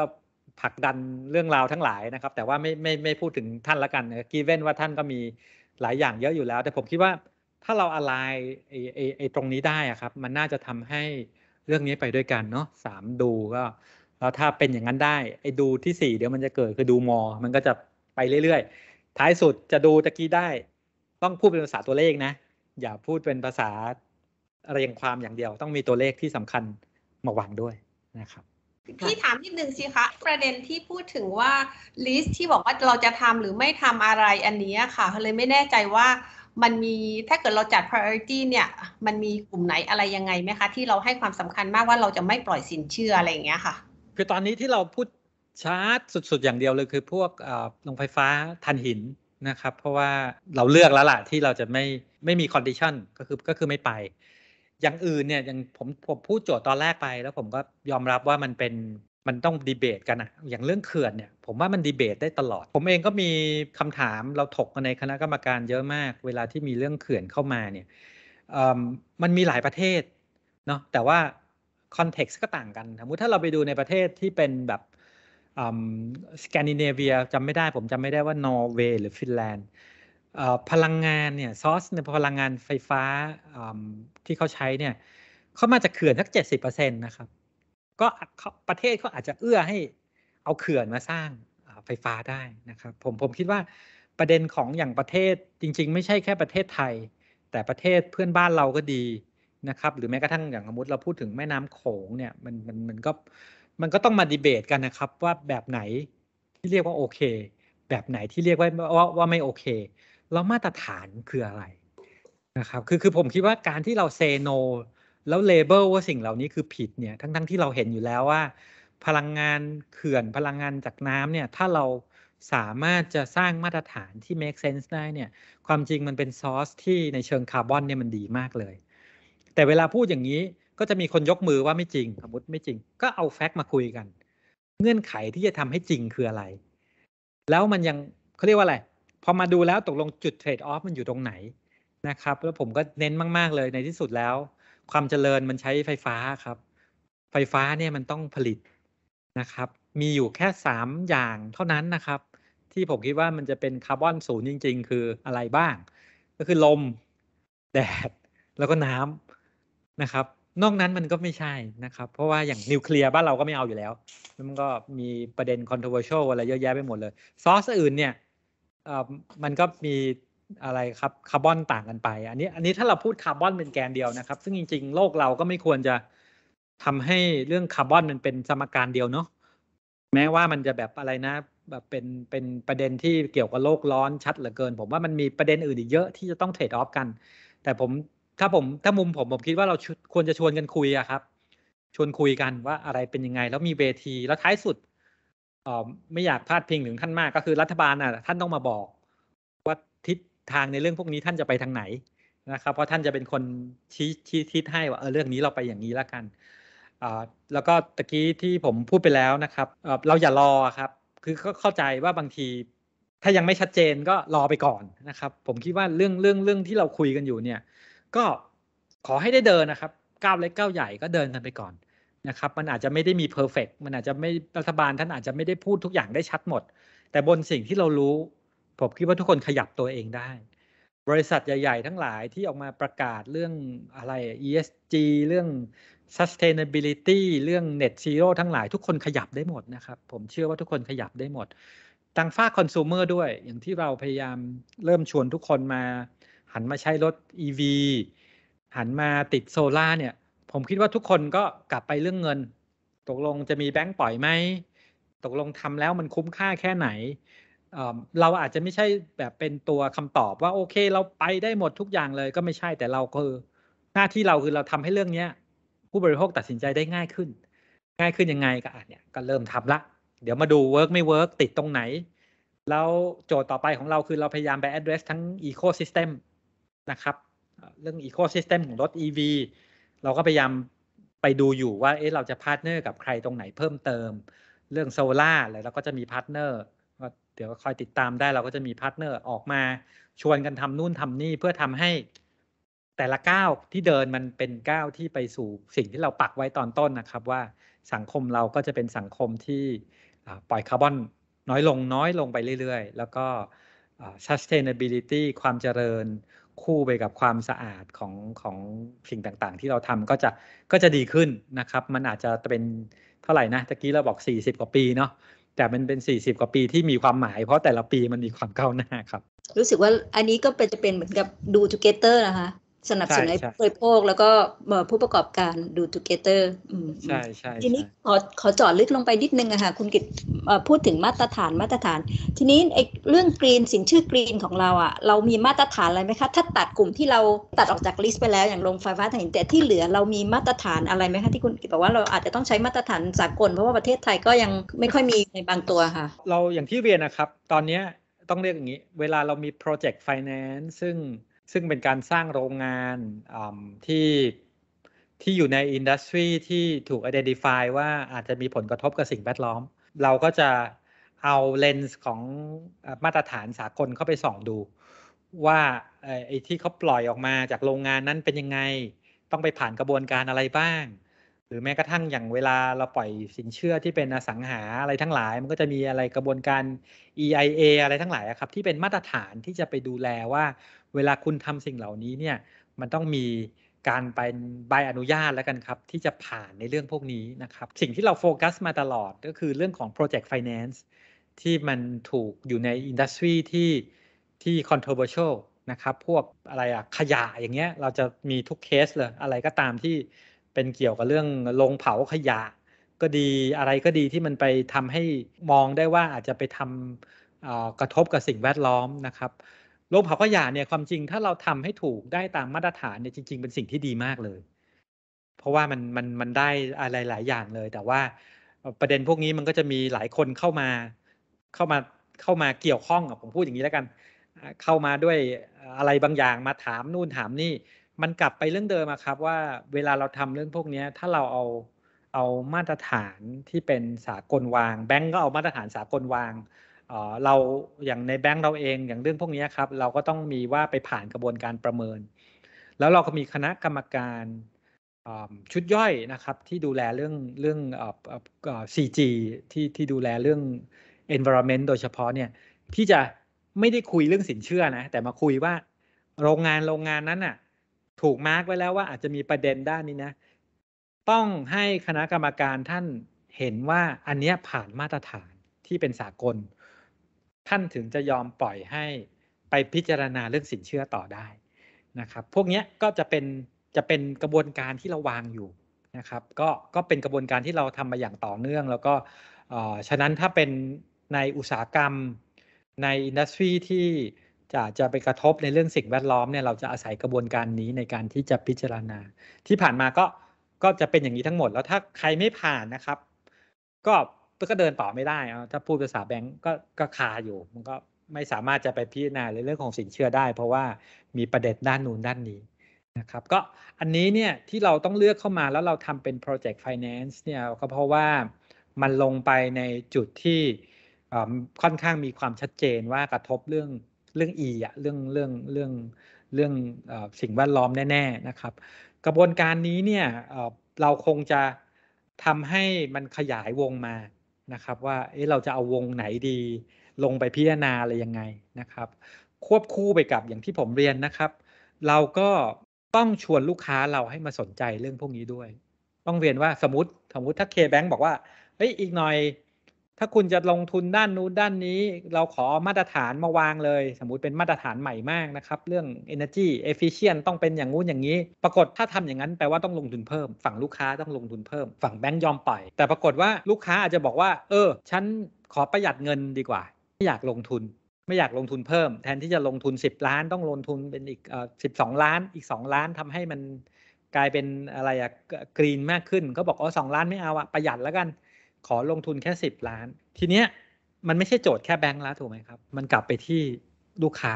ผลักดันเรื่องราวทั้งหลายนะครับ แต่ว่าไม่ไม่ไม่พูดถึงท่านละกันกีเว้นว่าท่านก็มีหลายอย่างเยอะอยู่แล้ว แต่ผมคิดว่า ถ้าเราอะไรไอ้ไอตรงนี้ได้อะครับ มันน่าจะทำให้เรื่องนี้ไปด้วยกันเนาะสามดูก็แล้วถ้าเป็นอย่างนั้นได้ไอ้ดูที่สี่เดี๋ยวมันจะเกิดคือดูมอ มันก็จะไปเรื่อยๆท้ายสุดจะดูตะกี้ได้ ต้องพูดเป็นภาษาตัวเลขนะ อย่าพูดเป็นภาษาเรียงความอย่างเดียว ต้องมีตัวเลขที่สำคัญมาวางด้วยนะครับพี่ถามนิดนึงสิคะประเด็นที่พูดถึงว่าลิสต์ที่บอกว่าเราจะทำหรือไม่ทำอะไรอันนี้ค่ะเลยไม่แน่ใจว่ามันมีถ้าเกิดเราจัด priority เนี่ยมันมีกลุ่มไหนอะไรยังไงไหมคะ ที่เราให้ความสำคัญมากว่าเราจะไม่ปล่อยสินเชื่ออะไรอย่างเงี้ยค่ะ คือตอนนี้ที่เราพูดชาร์จสุด ๆ อย่างเดียวเลยคือพวกโรงไฟฟ้าทันหินนะครับ เพราะว่าเราเลือกแล้วล่ะที่เราจะไม่ไม่มีคอนดิชันก็คือก็คือไม่ไป อย่างอื่นเนี่ยอย่างผมผมพูดโจทย์ตอนแรกไปแล้วผมก็ยอมรับว่ามันเป็นมันต้องดีเบตกันอะอย่างเรื่องเขื่อนเนี่ยผมว่ามันดีเบตได้ตลอด ผมเองก็มีคำถามเราถกกันในคณะกรรมการเยอะมาก เวลาที่มีเรื่องเขื่อนเข้ามาเนี่ยมันมีหลายประเทศเนาะแต่ว่าคอนเท็กซ์ก็ต่างกันสมมติถ้าเราไปดูในประเทศที่เป็นแบบสแกนดิเนเวียจำไม่ได้ ผมจำไม่ได้ว่านอร์เวย์หรือฟินแลนด์พลังงานเนี่ยซอสในพลังงานไฟฟ้าที่เขาใช้เนี่ยเขามาจากเขื่อนสัก 70%นะครับก็ประเทศเขาอาจจะเอื้อให้เอาเขื่อนมาสร้างไฟฟ้าได้นะครับผมผมคิดว่าประเด็นของอย่างประเทศจริงๆไม่ใช่แค่ประเทศไทยแต่ประเทศเพื่อนบ้านเราก็ดีนะครับ หรือแม้กระทั่งอย่างสมมติเราพูดถึงแม่น้ำโขงเนี่ยมันมันมันก็มันก็ต้องมาดีเบตกันนะครับว่าแบบไหนที่เรียกว่าโอเค แบบไหนที่เรียกว่าว่าว่าไม่โอเคแล้วมาตรฐานคืออะไรนะครับคือคือผมคิดว่าการที่เราเซโนแล้วเลเบลว่าสิ่งเหล่านี้คือผิดเนี่ยทั้งๆทที่เราเห็นอยู่แล้วว่า พลังงานเขื่อนพลังงานจากน้ำเนี่ยถ้าเราสามารถจะสร้างมาตรฐานที่ make sense ได้เนี่ยความจริงมันเป็นซอสที่ในเชิงคาร์บอนเนี่ยมันดีมากเลย แต่เวลาพูดอย่างนี้ก็จะมีคนยกมือว่าไม่จริง สมมติไม่จริง ก็เอาแฟกต์มาคุยกัน เงื่อนไขที่จะทำให้จริงคืออะไร แล้วมันยังเขาเรียกว่าอะไรพอมาดูแล้วตกลงจุดเทรดออฟมันอยู่ตรงไหนนะครับแล้วผมก็เน้นมากๆเลยในที่สุดแล้วความเจริญมันใช้ไฟฟ้าครับ ไฟฟ้าเนี่ยมันต้องผลิตนะครับ มีอยู่แค่ 3 อย่างเท่านั้นนะครับ ที่ผมคิดว่ามันจะเป็นคาร์บอนศูนย์จริง ๆ คืออะไรบ้าง ก็คือลมแดด แล้วก็น้ำนะครับ นอกนั้นมันก็ไม่ใช่ นะครับเพราะว่าอย่าง นิวเคลียร์บ้านเราก็ไม่เอาอยู่แล้วมันก็มีประเด็น c o n t r เวอร์ชัลอะไรเยอะแยะไปหมดเลยซอสอื่นเนี่ยมันก็มีอะไรครับ คาร์บอนต่างกันไปอันนี้ อันนี้ถ้าเราพูดคาร์บอนเป็นแกนเดียวนะครับ ซึ่งจริงๆโลกเราก็ไม่ควรจะทำให้เรื่องคาร์บอนมันเป็นสมการเดียวเนาะแม้ว่ามันจะแบบอะไรนะ แบบเป็นเป็นประเด็นที่เกี่ยวกับโลกร้อนชัดเหลือเกิน ผมว่ามันมีประเด็นอื่นอีกเยอะที่จะต้องเทรดออฟกัน แต่ผมถ้าผมถ้ามุมผมผมคิดว่าเราควรจะชวนกันคุยอะครับ ชวนคุยกันว่าอะไรเป็นยังไง แล้วมีเวที แล้วท้ายสุดออไม่อยากพลาดพิงถึงท่านมาก ก็คือรัฐบาลอ่ะ ท่านต้องมาบอก ว่าทิศทางในเรื่องพวกนี้ท่านจะไปทางไหนนะครับ เพราะท่านจะเป็นคนชี้ชี้ทิศให้ว่าเออเรื่องนี้เราไปอย่างนี้แล้วกันแล้วก็ตะกี้ที่ผมพูดไปแล้วนะครับเราอย่ารอครับคือเข้าใจว่าบางทีถ้ายังไม่ชัดเจนก็รอไปก่อนนะครับผมคิดว่าเรื่องเรื่องเรื่องที่เราคุยกันอยู่เนี่ยก็ขอให้ได้เดินนะครับก้าวเล็กก้าวใหญ่ก็เดินกันไปก่อนนะครับมันอาจจะไม่ได้มีเพอร์เฟกมันอาจจะไม่รัฐบาลท่านอาจจะไม่ได้พูดทุกอย่างได้ชัดหมด แต่บนสิ่งที่เรารู้ผมคิดว่าทุกคนขยับตัวเองได้ บริษัทใหญ่ๆทั้งหลายที่ออกมาประกาศเรื่องอะไร ESG เรื่อง sustainability เรื่อง net zero ทั้งหลายทุกคนขยับได้หมดนะครับผมเชื่อว่าทุกคนขยับได้หมดต่างฝ้าคอน sumer ด้วย อย่างที่เราพยายามเริ่มชวนทุกคนมา หันมาใช้รถ EV หันมาติดโซล่าเนี่ยผมคิดว่าทุกคนก็กลับไปเรื่องเงิน ตกลงจะมีแบงค์ปล่อยไหมตกลงทำแล้วมันคุ้มค่าแค่ไหนเราอาจจะไม่ใช่แบบเป็นตัวคำตอบว่า โอเค เราไปได้หมดทุกอย่างเลยก็ไม่ใช่แต่เราคือ หน้าที่เราคือเราทำให้เรื่องเนี้ยผู้บริโภคตัดสินใจได้ง่ายขึ้น ง่ายขึ้นยังไงก็อ่ะเนี่ยก็เริ่มทำละ เดี๋ยวมาดูเวิร์กไม่เวิร์กติดตรงไหน แล้วโจทย์ต่อไปของเราคือเราพยายามไป address ทั้ง ecosystem นะครับ เรื่อง ecosystem ของรถ EV เราก็พยายามไปดูอยู่ว่าเอ๊ะเราจะพาร์ทเนอร์กับใครตรงไหนเพิ่มเติม เรื่องโซล่าอะไรเราก็จะมีพาร์ทเนอร์เดี๋ยวคอยติดตามได้เราก็จะมีพาร์ทเนอร์ออกมาชวนกันทำนู่นทำนี่ เพื่อทำให้แต่ละก้าวที่เดินมันเป็นก้าวที่ไปสู่สิ่งที่เราปักไว้ตอนต้นนะครับ ว่าสังคมเราก็จะเป็นสังคมที่ปล่อยคาร์บอนน้อยลงน้อยลงไปเรื่อย ๆ แล้วก็ sustainability ความเจริญคู่ไปกับความสะอาดของของสิ่งต่างๆ ที่เราทำก็จะก็จะดีขึ้นนะครับ มันอาจจะเป็นเท่าไหร่นะตะกี้เราบอก 40 กว่าปีเนาะแต่มันเป็น 40 กว่าปีที่มีความหมายเพราะแต่ละปีมันมีความก้าวหน้าครับ รู้สึกว่าอันนี้ก็เป็นจะเป็นเหมือนกับดูทูเกเตอร์นะคะสนับสนุนให้บริโภคแล้วก็ผู้ประกอบการดูทูเกเตอร์ใช่ใช่ทีนี้ขอขอจอดลึกลงไปนิดนึงอะค่ะคุณกิตพูดถึงมาตรฐานมาตรฐาน ทีนี้ไอ้เรื่องกรีนสินชื่อกรีนของเราอะเรามีมาตรฐานอะไรไหมคะ ถ้าตัดกลุ่มที่เราตัดออกจากลิสต์ไปแล้ว อย่างโรงไฟฟ้าถ่านหินแต่ที่เหลือเรามีมาตรฐานอะไรไหมคะที่คุณกิตบอกว่าเราอาจจะต้องใช้มาตรฐานสากลเพราะว่าประเทศไทยก็ยังไม่ค่อยมีในบางตัวค่ะ เราอย่างที่เรียนนะครับตอนนี้ต้องเรียกอย่างนี้ เวลาเรามีโปรเจกต์ไฟแนนซ์ซึ่งซึ่งเป็นการสร้างโรงงานที่ที่อยู่ในอินดัสทรีที่ถูก identify ว่าอาจจะมีผลกระทบกับสิ่งแวดล้อม เราก็จะเอาเลนส์ของมาตรฐานสากลเข้าไปส่องดู ว่าไอ้ที่เขาปล่อยออกมาจากโรงงานนั้นเป็นยังไง ต้องไปผ่านกระบวนการอะไรบ้าง หรือแม้กระทั่งอย่างเวลาเราปล่อยสินเชื่อที่เป็นอสังหาอะไรทั้งหลาย มันก็จะมีอะไรกระบวนการ EIA อะไรทั้งหลายครับที่เป็นมาตรฐานที่จะไปดูแลว่าเวลาคุณทำสิ่งเหล่านี้เนี่ยมันต้องมีการไปใบอนุญาตแล้วกันครับ ที่จะผ่านในเรื่องพวกนี้นะครับ สิ่งที่เราโฟกัสมาตลอดก็คือเรื่องของโปรเจกต์ไฟแนนซ์ที่มันถูกอยู่ในอินดัสทรีที่ที่คอน t ท o v e r s i ชลนะครับ พวกอะไรอะขยะอย่างเงี้ย เราจะมีทุกเคสเลยอะไรก็ตามที่เป็นเกี่ยวกับเรื่องลงเผาขยะ ก็ดีอะไรก็ดีที่มันไปทำให้มองได้ว่าอาจจะไปทำกระทบกับสิ่งแวดล้อมนะครับโรงเผาขยะเนี่ยความจริง ถ้าเราทำให้ถูกได้ตามมาตรฐานเนี่ยจริง ๆ เป็นสิ่งที่ดีมากเลย เพราะว่ามันมันมันได้อะไรหลายอย่างเลย แต่ว่าประเด็นพวกนี้มันก็จะมีหลายคนเข้ามาเข้ามาเข้ามาเกี่ยวข้องผมพูดอย่างนี้แล้วกัน เข้ามาด้วยอะไรบางอย่างมาถามนู่นถามนี่ มันกลับไปเรื่องเดิมครับ ว่าเวลาเราทำเรื่องพวกนี้ถ้าเราเอาเอามาตรฐานที่เป็นสากลวาง แบงก์ก็เอามาตรฐานสากลวางเราอย่างในแบงก์เราเองอย่างเรื่องพวกนี้ครับเราก็ต้องมีว่าไปผ่านกระบวนการประเมิน แล้วเราก็มีคณะกรรมการชุดย่อยนะครับ ที่ดูแลเรื่องเรื่อง CG ที่ที่ดูแลเรื่อง environment โดยเฉพาะเนี่ยที่จะไม่ได้คุยเรื่องสินเชื่อนะ แต่มาคุยว่าโรงงานโรงงานนั้นน่ะถูกมาร์กไว้แล้วว่าอาจจะมีประเด็นด้านนี้นะต้องให้คณะกรรมการท่านเห็นว่าอันนี้ผ่านมาตรฐานที่เป็นสากลท่านถึงจะยอมปล่อยให้ไปพิจารณาเรื่องสินเชื่อต่อได้นะครับ พวกนี้ก็จะเป็นจะเป็นกระบวนการที่เราวางอยู่นะครับ ก็ก็เป็นกระบวนการที่เราทำมาอย่างต่อเนื่อง แล้วก็ฉะนั้นถ้าเป็นในอุตสาหกรรม ในอินดัสทรีที่จะจะไปกระทบในเรื่องสิ่งแวดล้อมเนี่ยเราจะอาศัยกระบวนการนี้ในการที่จะพิจารณา ที่ผ่านมาก็ก็จะเป็นอย่างนี้ทั้งหมด แล้วถ้าใครไม่ผ่านนะครับก็ก็เดินต่อไม่ได้ถ้าพูดภาษาแบงก์ก็ก็คาอยู่ มันก็ไม่สามารถจะไปพิจารณาในเรื่องของสินเชื่อได้ เพราะว่ามีประเด็นด้านนู้นด้านนี้นะครับก็อันนี้เนี่ยที่เราต้องเลือกเข้ามาแล้วเราทำเป็นโปรเจกต์ไฟแนนซ์เนี่ยก็เพราะว่ามันลงไปในจุดที่ค่อนข้างมีความชัดเจนว่ากระทบเรื่องเรื่องอีอะเรื่องเรื่องเรื่องเรื่องสิ่งแวดล้อมแน่ ๆนะครับ กระบวนการนี้เนี่ยเราคงจะทำให้มันขยายวงมานะครับว่าเเราจะเอาวงไหนดี ลงไปพิจารณาอะไรยังไงนะครับ ควบคู่ไปกับอย่างที่ผมเรียนนะครับ เราก็ต้องชวนลูกค้าเราให้มาสนใจเรื่องพวกนี้ด้วย ต้องเรียนว่าสมมติ สมมติถ้าเคแบงบอกว่า เฮ้ย อีกหน่อยถ้าคุณจะลงทุนด้านนู้นด้านนี้ เราขอมาตรฐานมาวางเลย สมมุติเป็นมาตรฐานใหม่มากนะครับ เรื่อง energy efficient ต้องเป็นอย่างงู้นอย่างนี้ ปรากฏถ้าทำอย่างนั้นแปลว่าต้องลงทุนเพิ่ม ฝั่งลูกค้าต้องลงทุนเพิ่ม ฝั่งแบงก์ยอมปล่อยแต่ปรากฏว่าลูกค้าอาจจะบอกว่า เออฉันขอประหยัดเงินดีกว่า ไม่อยากลงทุน ไม่อยากลงทุนเพิ่ม แทนที่จะลงทุน 10 ล้าน ต้องลงทุนเป็นอีกสิบสองล้านอีก 2 ล้านทำให้มันกลายเป็นอะไรอะกรีนมากขึ้นเขาบอกอ๋อสองล้านไม่เอาอะประหยัดแล้วกันขอลงทุนแค่ 10 ล้าน ที เนี้ย มัน ไม่ใช่โจทย์แค่แบงค์แล้วถูกไหมครับมันกลับไปที่ลูกค้า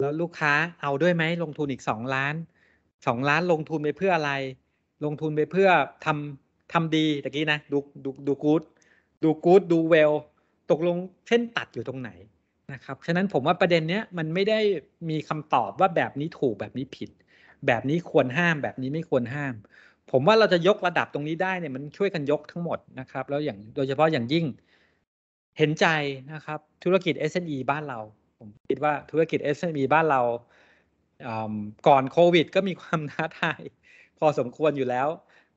แล้วลูกค้าเอาด้วยไหมลงทุนอีก2ล้าน 2 ล้านลงทุนไปเพื่ออะไร ลงทุนไปเพื่อทำทำดีตะกี้นะดูดูดูกู๊ดดูกู๊ดดูเวลตกลงเส้นตัดอยู่ตรงไหนนะครับฉะนั้นผมว่าประเด็นเนี้ยมันไม่ได้มีคำตอบว่าแบบนี้ถูกแบบนี้ผิด แบบนี้ควรห้าม แบบนี้ไม่ควรห้ามผมว่าเราจะยกระดับตรงนี้ได้เนี่ยมันช่วยกันยกทั้งหมดนะครับ แล้วอย่างโดยเฉพาะอย่างยิ่ง เห็นใจนะครับธุรกิจ SME บ้านเรา ผมคิดว่าธุรกิจ SME บ้านเราก่อนโควิดก็มีความท้าทายพอสมควรอยู่แล้ว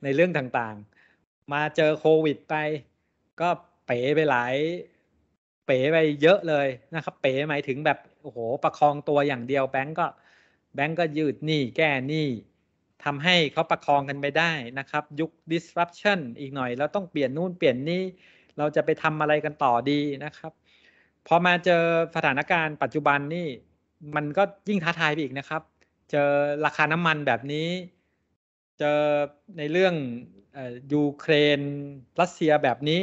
ในเรื่องต่างๆ มาเจอโควิดไป ก็เป๋ไปหลาย เป๋ไปเยอะเลยนะครับ เป๋หมายถึงแบบโอ้โหประคองตัวอย่างเดียวแบงก์ก็แบงก์ก็ยืดหนี้แก้หนี้ทำให้เขาประคองกันไปได้นะครับยุค disruption อีกหน่อยเราต้องเปลี่ยน นู่นเปลี่ยนนี่เราจะไปทำอะไรกันต่อดีนะครับ พอมาเจอสถานการณ์ปัจจุบันนี่มันก็ยิ่งท้าทายไปอีกนะครับ เจอราคาน้ำมันแบบนี้ เจอในเรื่องยูเครนรัสเซียแบบนี้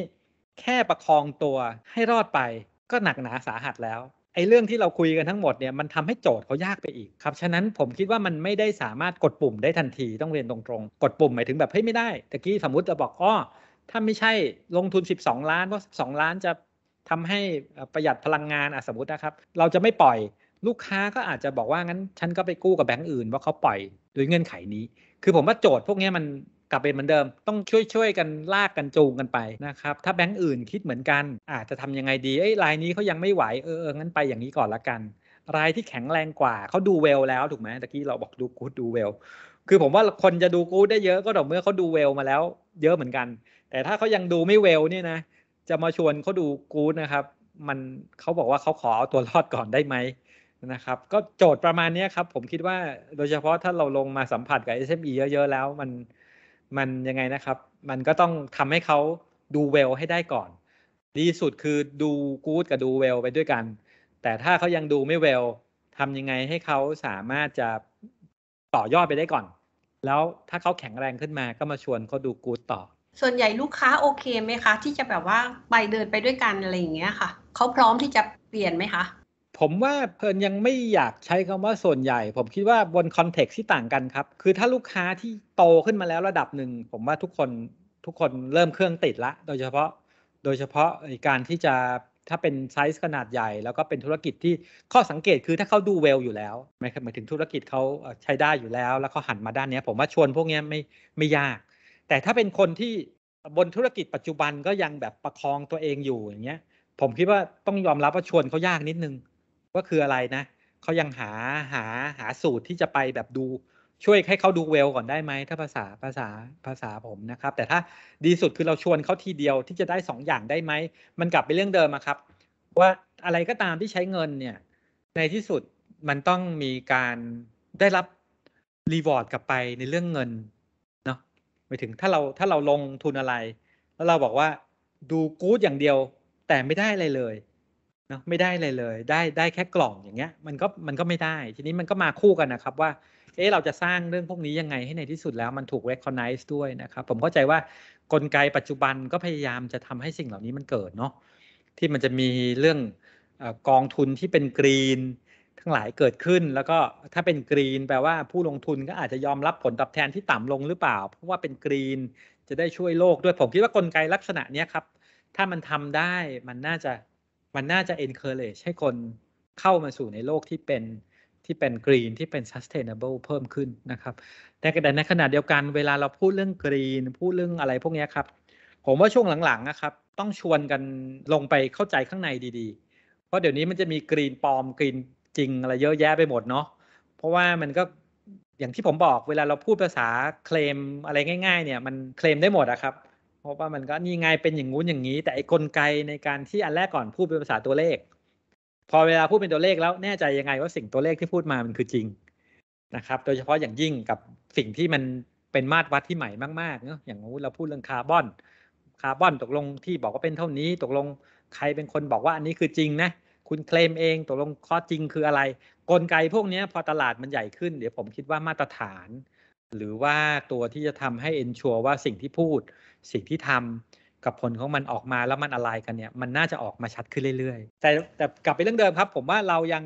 แค่ประคองตัวให้รอดไป ก็หนักหนาสาหัสแล้วไอ้เรื่องที่เราคุยกันทั้งหมดเนี่ยมันทำให้โจทย์เขายากไปอีกครับฉะนั้นผมคิดว่ามันไม่ได้สามารถกดปุ่มได้ทันที ต้องเรียนตรงๆกดปุ่มหมายถึงแบบเฮ้ยไม่ได้ตะกี้สมมติจะบอกอ้อถ้าไม่ใช่ลงทุน 12 ล้านเพราะ12ล้านจะทำให้ประหยัดพลังงานอ่ะสมมตินะครับ เราจะไม่ปล่อยลูกค้าก็อาจจะบอกว่างั้นฉันก็ไปกู้กับแบงก์อื่นว่าเขาปล่อยโดยเงื่อนไขนี้ คือผมว่าโจทย์พวกนี้มันลับเป็นเหมือนเดิมต้องช่วยช่วยกันลากกันจูงกันไปนะครับถ้าแบงก์อื่นคิดเหมือนกัน อาจจะทำยังไงดีไอ้รายนี้เขายังไม่ไหวเออเงั้นไปอย่างนี้ก่อนละกัน รายที่แข็งแรงกว่าเขาดูเวล แล้วถูกไหมตะกี้เราบอกดูกูดดูเวลคือผมว่าคนจะดูกูดได้เยอะก็ต่อเมื่อเขาดูเวลมาแล้ว เยอะเหมือนกัน แต่ถ้าเขายังดูไม่เวลเนี่ยนะจะมาชวนเขาดูกูดนะครับ มันเขาบอกว่าเขาขอเอาตัวรอดก่อนได้ไหมนะครับ ก็โจทย์ประมาณนี้ครับผมคิดว่าโดยเฉพาะถ้าเราลงมาสัมผัสกับ SME เยอะๆแล้วมันมันยังไงนะครับมันก็ต้องทำให้เขาดูเวลให้ได้ก่อน ดีสุดคือดูกู๊ดกับดูเวลไปด้วยกัน แต่ถ้าเขายังดูไม่เวลทำยังไงให้เขาสามารถจะต่อยอดไปได้ก่อน แล้วถ้าเขาแข็งแรงขึ้นมา ก็มาชวนเขาดูกู๊ดต่อ ส่วนใหญ่ลูกค้าโอเคไหมคะ ที่จะแบบว่าไปเดินไปด้วยกันอะไรอย่างเงี้ยค่ะ เขาพร้อมที่จะเปลี่ยนไหมคะผมว่าเพิ่นยังไม่อยากใช้คำว่าส่วนใหญ่ ผมคิดว่าบนคอนเท็กซ์ที่ต่างกันครับ คือถ้าลูกค้าที่โตขึ้นมาแล้วระดับหนึ่ง ผมว่าทุกคนทุกคนเริ่มเครื่องติดละ โดยเฉพาะโดยเฉพาะการที่จะถ้าเป็นไซส์ขนาดใหญ่ แล้วก็เป็นธุรกิจที่ข้อสังเกตคือถ้าเขาดูเวล อยู่แล้วหมายถึงธุรกิจเขาใช้ได้อยู่แล้วแล้วเขาหันมาด้านนี้ผมว่าชวนพวกนี้ไม่ไม่ยาก แต่ถ้าเป็นคนที่บนธุรกิจปัจจุบันก็ยังแบบประคองตัวเองอยู่อย่างเงี้ยผมคิดว่าต้องยอมรับว่าชวนเขายากนิดนึงว่าคืออะไรนะเขายังหาหาหาสูตรที่จะไปแบบดู ช่วยให้เขาดูเวลก่อนได้ไหมถ้าภาษาภาษาภาษาผมนะครับ แต่ถ้าดีสุดคือเราชวนเขาทีเดียวที่จะได้2ออย่างได้ไหมมันกลับไปเรื่องเดิมครับ ว่าอะไรก็ตามที่ใช้เงินเนี่ยในที่สุดมันต้องมีการได้รับรีวอร์ดกลับไปในเรื่องเงินเนาะหมายถึงถ้าเราถ้าเราลงทุนอะไร แล้วเราบอกว่าดูกู๊ดอย่างเดียวแต่ไม่ได้อะไรเลยเนาะไม่ได้เลยเลยได้ได้แค่กล่องอย่างเงี้ย มันก็มันก็ไม่ได้ ทีนี้มันก็มาคู่กันนะครับว่าเอ๊เราจะสร้างเรื่องพวกนี้ยังไงให้ในที่สุดแล้วมันถูก recognize ด้วยนะครับ ผมเข้าใจว่ากลไกปัจจุบันก็พยายามจะทำให้สิ่งเหล่านี้มันเกิดเนาะที่มันจะมีเรื่องกองทุนที่เป็นกรีนทั้งหลายเกิดขึ้นแล้วก็ถ้าเป็นกรีน แปลว่าผู้ลงทุนก็อาจจะยอมรับผลตอบแทนที่ต่ำลงหรือเปล่าเพราะว่าเป็นกรีนจะได้ช่วยโลกด้วย ผมคิดว่ากลไกลักษณะนี้ครับถ้ามันทำได้มันน่าจะมันน่าจะ encourage ให้คนเข้ามาสู่ในโลกที่เป็นที่เป็น green ที่เป็น sustainable เพิ่มขึ้นนะครับ แต่ในขณะเดียวกัน เวลาเราพูดเรื่อง green พูดเรื่องอะไรพวกนี้ครับ ผมว่าช่วงหลังๆนะครับต้องชวนกันลงไปเข้าใจข้างในดีๆ เพราะเดี๋ยวนี้มันจะมีกรีนปลอมกรีนจริงอะไรเยอะแยะไปหมดเนาะ เพราะว่ามันก็อย่างที่ผมบอกเวลาเราพูดภาษาเคลมอะไรง่ายๆเนี่ยมันเคลมได้หมดอะครับพราะว่ามันก็นี่ไงเป็นอย่างงู้นอย่างนี้ แต่ไอ้กลไกในการที่อันแรกก่อนพูดเป็นภาษาตัวเลข พอเวลาพูดเป็นตัวเลขแล้วแน่ใจยังไงว่าสิ่งตัวเลขที่พูดมามันคือจริงนะครับ โดยเฉพาะอย่างยิ่งกับสิ่งที่มันเป็นมาตรวัดที่ใหม่มากๆเนาะอย่างเราพูดเรื่องคาร์บอนคาร์บอนตกลงที่บอกว่าเป็นเท่านี้ ตกลงใครเป็นคนบอกว่าอันนี้คือจริงนะ คุณเคลมเองตกลงข้อจริงคืออะไร กลไกพวกนี้พอตลาดมันใหญ่ขึ้นเดี๋ยวผมคิดว่ามาตรฐาน หรือว่าตัวที่จะทำให้เอนชัวว่าสิ่งที่พูดสิ่งที่ทำกับผลของมันออกมาแล้วมันอะไรกันเนี่ยมันน่าจะออกมาชัดขึ้นเรื่อย ๆ แต่แต่กลับไปเรื่องเดิมครับ ผมว่าเรายัง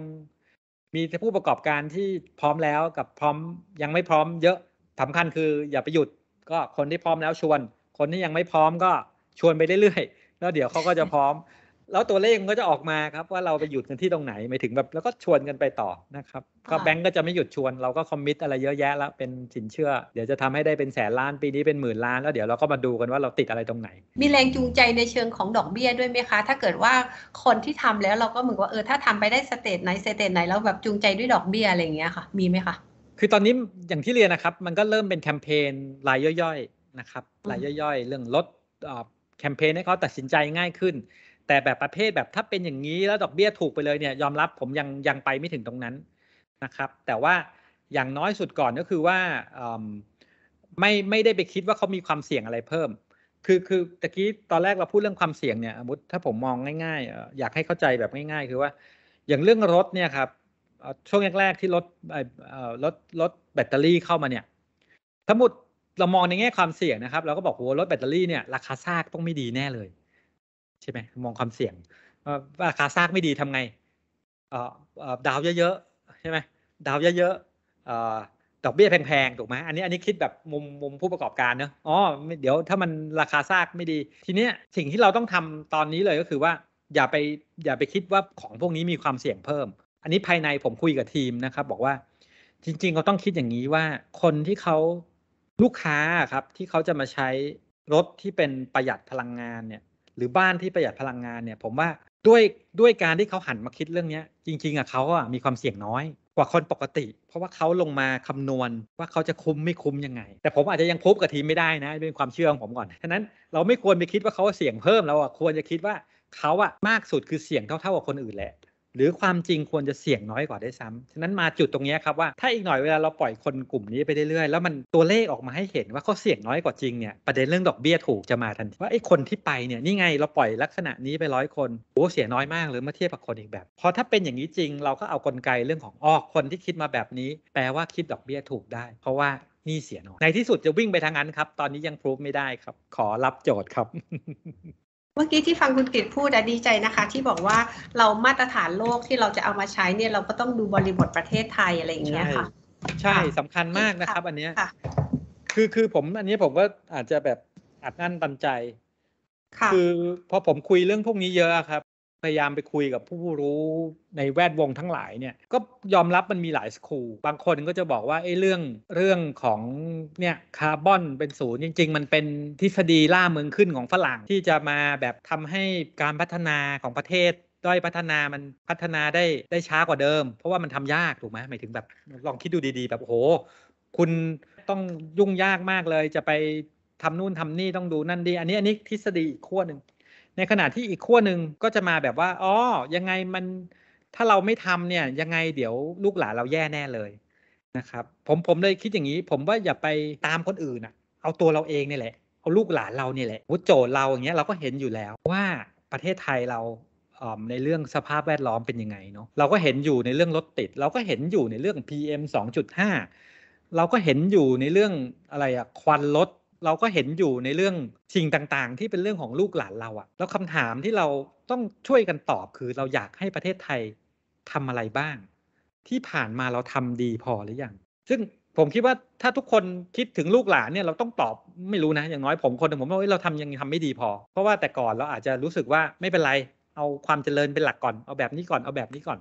มีผู้ประกอบการที่พร้อมแล้วกับพร้อมยังไม่พร้อมเยอะสำคัญคือ อย่าไปหยุดก็คนที่พร้อมแล้วชวนคนที่ยังไม่พร้อมก็ชวนไปเรื่อยๆแล้ว เดี๋ยวเขาก็จะพร้อมแล้วตัวเลขมันก็จะออกมาครับว่าเราไปหยุดกันที่ตรงไหนไมาถึงแบบแล้วก็ชวนกันไปต่อนะครับก็แบงก์ก็จะไม่หยุดชวน เราก็คอมมิตอะไรเยอะแยะ แล้วเป็นสินเชื่อ เดี๋ยวจะทำให้ได้เป็นแสนล้านปีนี้เป็นหมื่นล้าน แล้วเดี๋ยวเราก็มาดูกันว่าเราติดอะไรตรงไหน มีแรงจูงใจในเชิงของดอกเบี้ยด้วยไหมคะ ถ้าเกิดว่าคนที่ทำแล้วเราก็เหมือนว่าเออถ้าทำไปได้สเตจไหนสเตจไหนแล้วแบบจูงใจด้วยดอกเบี้ยอะไรอย่างเงี้ยค่ะมีไหมคะคือตอนนี้อย่างที่เรียนนะครับมันก็เริ่มเป็นแคมเปญรายย่อยๆนะครับรายย่อยๆเรื่องลดแคมเปญให้เขาตัดสินใจง่ายขึ้นแต่แบบประเภทแบบถ้าเป็นอย่างนี้แล้วดอกเบี้ยถูกไปเลยเนี่ยยอมรับผมยังยังไปไม่ถึงตรงนั้นนะครับแต่ว่าอย่างน้อยสุดก่อนก็คือว่าไม่ไม่ได้ไปคิดว่าเขามีความเสี่ยงอะไรเพิ่ม คือคือตะกี้ตอนแรกเราพูดเรื่องความเสี่ยงเนี่ยมุิถ้าผมมองง่ายๆ อยากให้เข้าใจแบบง่ายๆคือว่า อย่างเรื่องรถ เนี่ยครับช่วงแรกๆ ที่รถรถรถแบตเตอรี่เข้ามาเนี่ยสมมติเรามองในแง่ความเสี่ยงนะครับเราก็บอกโหรถแบตเตอรี่เนี่ย ราคาซากต้องไม่ดีแน่เลยใช่ไหมมองความเสี่ยงราคาซากไม่ดีทำไงดาวเยอะๆใช่ไหมดาวเยอะๆดอกเบี้ยแพงๆถูกไหมอันนี้อันนี้คิดแบบมุมมุมผู้ประกอบการเนอะอ๋อเดี๋ยวถ้ามันราคาซากไม่ดี ทีเนี้ยสิ่งที่เราต้องทำตอนนี้เลยก็คือว่า อย่าไป อย่าไปคิดว่าของพวกนี้มีความเสี่ยงเพิ่ม อันนี้ภายในผมคุยกับทีมนะครับ บอกว่าจริงๆเขาต้องคิดอย่างนี้ว่าคนที่เขาลูกค้าครับที่เขาจะมาใช้รถที่เป็นประหยัดพลังงานเนี่ยหรือบ้านที่ประหยัดพลังงานเนี่ยผมว่าด้วยด้วยการที่เขาหันมาคิดเรื่องนี้จริงๆอ่ะเขาอะมีความเสี่ยงน้อยกว่าคนปกติเพราะว่าเขาลงมาคำนวณว่าเขาจะคุ้มไม่คุ้มยังไง แต่ผมอาจจะยังพบกับทีมไม่ได้นะเป็นความเชื่อของผมก่อนฉะนั้นเราไม่ควรไปคิดว่าเขาเสี่ยงเพิ่มเราอ่ะควรจะคิดว่าเขาอ่ะมากสุดคือเสี่ยงเท่าๆกับคนอื่นแหละหรือความจริงควรจะเสี่ยงน้อยกว่าได้ซ้ำฉะนั้นมาจุดตรงนี้ครับว่าถ้าอีกหน่อยเวลาเราปล่อยคนกลุ่มนี้ไปเรื่อยๆ แล้วมันตัวเลขออกมาให้เห็นว่าเขาเสี่ยงน้อยกว่าจริงเนี่ยประเด็นเรื่องดอกเบี้ยถูกจะมาทันทีว่าไอ้คนที่ไปเนี่ยนี่ไงเราปล่อยลักษณะนี้ไปร้อยคนโอ้เสียน้อยมากเลยเมื่อเทียบกับคนอีกแบบพอถ้าเป็นอย่างนี้จริง เราก็เอากลไกเรื่องของออกคนที่คิดมาแบบนี้ แปลว่าคิดดอกเบี้ยถูกได้ เพราะว่านี่เสียน้อยในที่สุดจะวิ่งไปทางนั้นครับ ตอนนี้ยังพรูฟไม่ได้ครับ ขอรับโจทย์ครับมื่อกี้ที่ฟังคุณกิตพูดดีใจนะคะ ที่บอกว่าเรามาตรฐานโลกที่เราจะเอามาใช้เนี่ยเราก็ต้องดูบริบทประเทศไทยอะไรอย่างเงี้ยค่ะ ใช่สำคัญมากนะครับอันเนี้ยคือคือผมอันนี้ผมก็อาจจะแบบอัดนั่นตันใจ คือพอผมคุยเรื่องพวกนี้เยอะครับพยายามไปคุยกับผู้รู้ในแวดวงทั้งหลายเนี่ย ก็ยอมรับมันมีหลายสคูล บางคนก็จะบอกว่าไอ้เรื่องเรื่องของเนี่ยคาร์บอนเป็นศูนย์จริง ๆ มันเป็นทฤษฎีล่าเมืองขึ้นของฝรั่งที่จะมาแบบทำให้การพัฒนาของประเทศด้อยพัฒนามันพัฒนาได้ได้ช้ากว่าเดิม เพราะว่ามันทำยากถูกไหมหมายถึงแบบลองคิดดูดี ๆ แบบโอ้โหคุณต้องยุ่งยากมากเลย จะไปทำนู่นทำนี่ต้องดูนั่นดี อันนี้อันนี้ทฤษฎีขั้วหนึ่งในขณะที่อีกขั้วหนึ่งก็จะมาแบบว่าอ๋อยังไงมันถ้าเราไม่ทำเนี่ยยังไงเดี๋ยวลูกหลานเราแย่แน่เลยนะครับผมผมเลยคิดอย่างนี้ ผมว่าอย่าไปตามคนอื่นอะเอาตัวเราเองนี่แหละเอาลูกหลานเราเนี่แหละวุฒโจรเราอย่างเงี้ยเราก็เห็นอยู่แล้วว่าประเทศไทยเราในเรื่องสภาพแวดล้อมเป็นยังไงเนาะเราก็เห็นอยู่ในเรื่องรถติด เราก็เห็นอยู่ในเรื่อง PM 2.5 เราก็เห็นอยู่ในเรื่องอะไรอะควันรถเราก็เห็นอยู่ในเรื่องสิ่งต่างๆ ที่เป็นเรื่องของลูกหลานเราอะแล้วคำถามที่เราต้องช่วยกันตอบคือเราอยากให้ประเทศไทยทำอะไรบ้าง ที่ผ่านมาเราทำดีพอหรือยังซึ่งผมคิดว่าถ้าทุกคนคิดถึงลูกหลานเนี่ยเราต้องตอบไม่รู้นะอย่างน้อยผมคนนึงผมว่าเราทำยังทำไม่ดีพอ เพราะว่าแต่ก่อนเราอาจจะรู้สึกว่าไม่เป็นไรเอาความเจริญเป็นหลักก่อนเอาแบบนี้ก่อนเอาแบบนี้ก่อน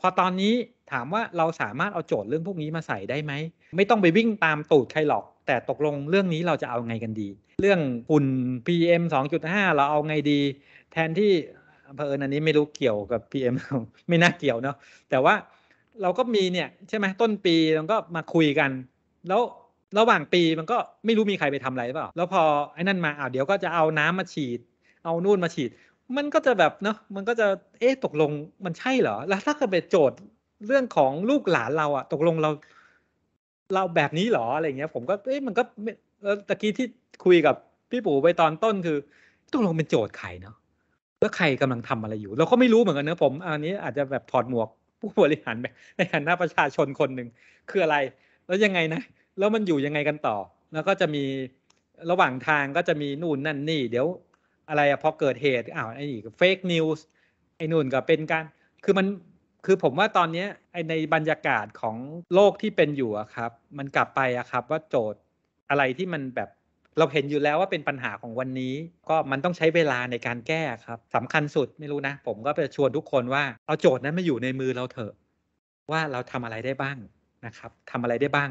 พอตอนนี้ถามว่าเราสามารถเอาโจทย์เรื่องพวกนี้มาใส่ได้ไหมไม่ต้องไปวิ่งตามตูดใครหรอกแต่ตกลงเรื่องนี้เราจะเอาไงกันดี เรื่องฝุ่น PM 2.5 เราเอาไงดี แทนที่เผอิญอันนี้ไม่รู้เกี่ยวกับ PM ไม่น่าเกี่ยวเนาะแต่ว่าเราก็มีเนี่ยใช่ไหมต้นปีเราก็มาคุยกัน แล้วระหว่างปีมันก็ไม่รู้มีใครไปทำอะไรเปล่าแล้วพอไอ้นั่นมาอ้าวเดี๋ยวก็จะเอาน้ำมาฉีด เอานู่นมาฉีด มันก็จะแบบเนาะมันก็จะเอ๊ะตกลงมันใช่เหรอแล้วถ้าเกิดไปโจทย์เรื่องของลูกหลานเราอะตกลงเราเราแบบนี้หรออะไรเงี้ย ผมก็เอ้ยมันก็ตะกี้ที่คุยกับพี่ปู่ไปตอนต้นคือต้องลงเป็นโจทย์ใครเนาะแล้วใครกำลังทำอะไรอยู่ เราก็ไม่รู้เหมือนกันนะผมอันนี้อาจจะแบบถอดหมวกผู้บริหารในฐานะประชาชนคนหนึ่งคืออะไร แล้วยังไงนะแล้วมันอยู่ยังไงกันต่อ แล้วก็จะมีระหว่างทางก็จะมีนู่นนั่นนี่เดี๋ยวอะไรอะพอเกิดเหตุอ้าวไอ้นี่เฟกนิวส์ไอ้นู่นก็เป็นการคือมันคือผมว่าตอนนี้ในบรรยากาศของโลกที่เป็นอยู่ครับ มันกลับไปครับว่าโจทย์อะไรที่มันแบบ เราเห็นอยู่แล้วว่าเป็นปัญหาของวันนี้ก็มันต้องใช้เวลาในการแก้ครับสำคัญสุดไม่รู้นะ ผมก็ไปชวนทุกคนว่าเอาโจทย์นั้นมาอยู่ในมือเราเถอะ ว่าเราทำอะไรได้บ้างนะครับทำอะไรได้บ้าง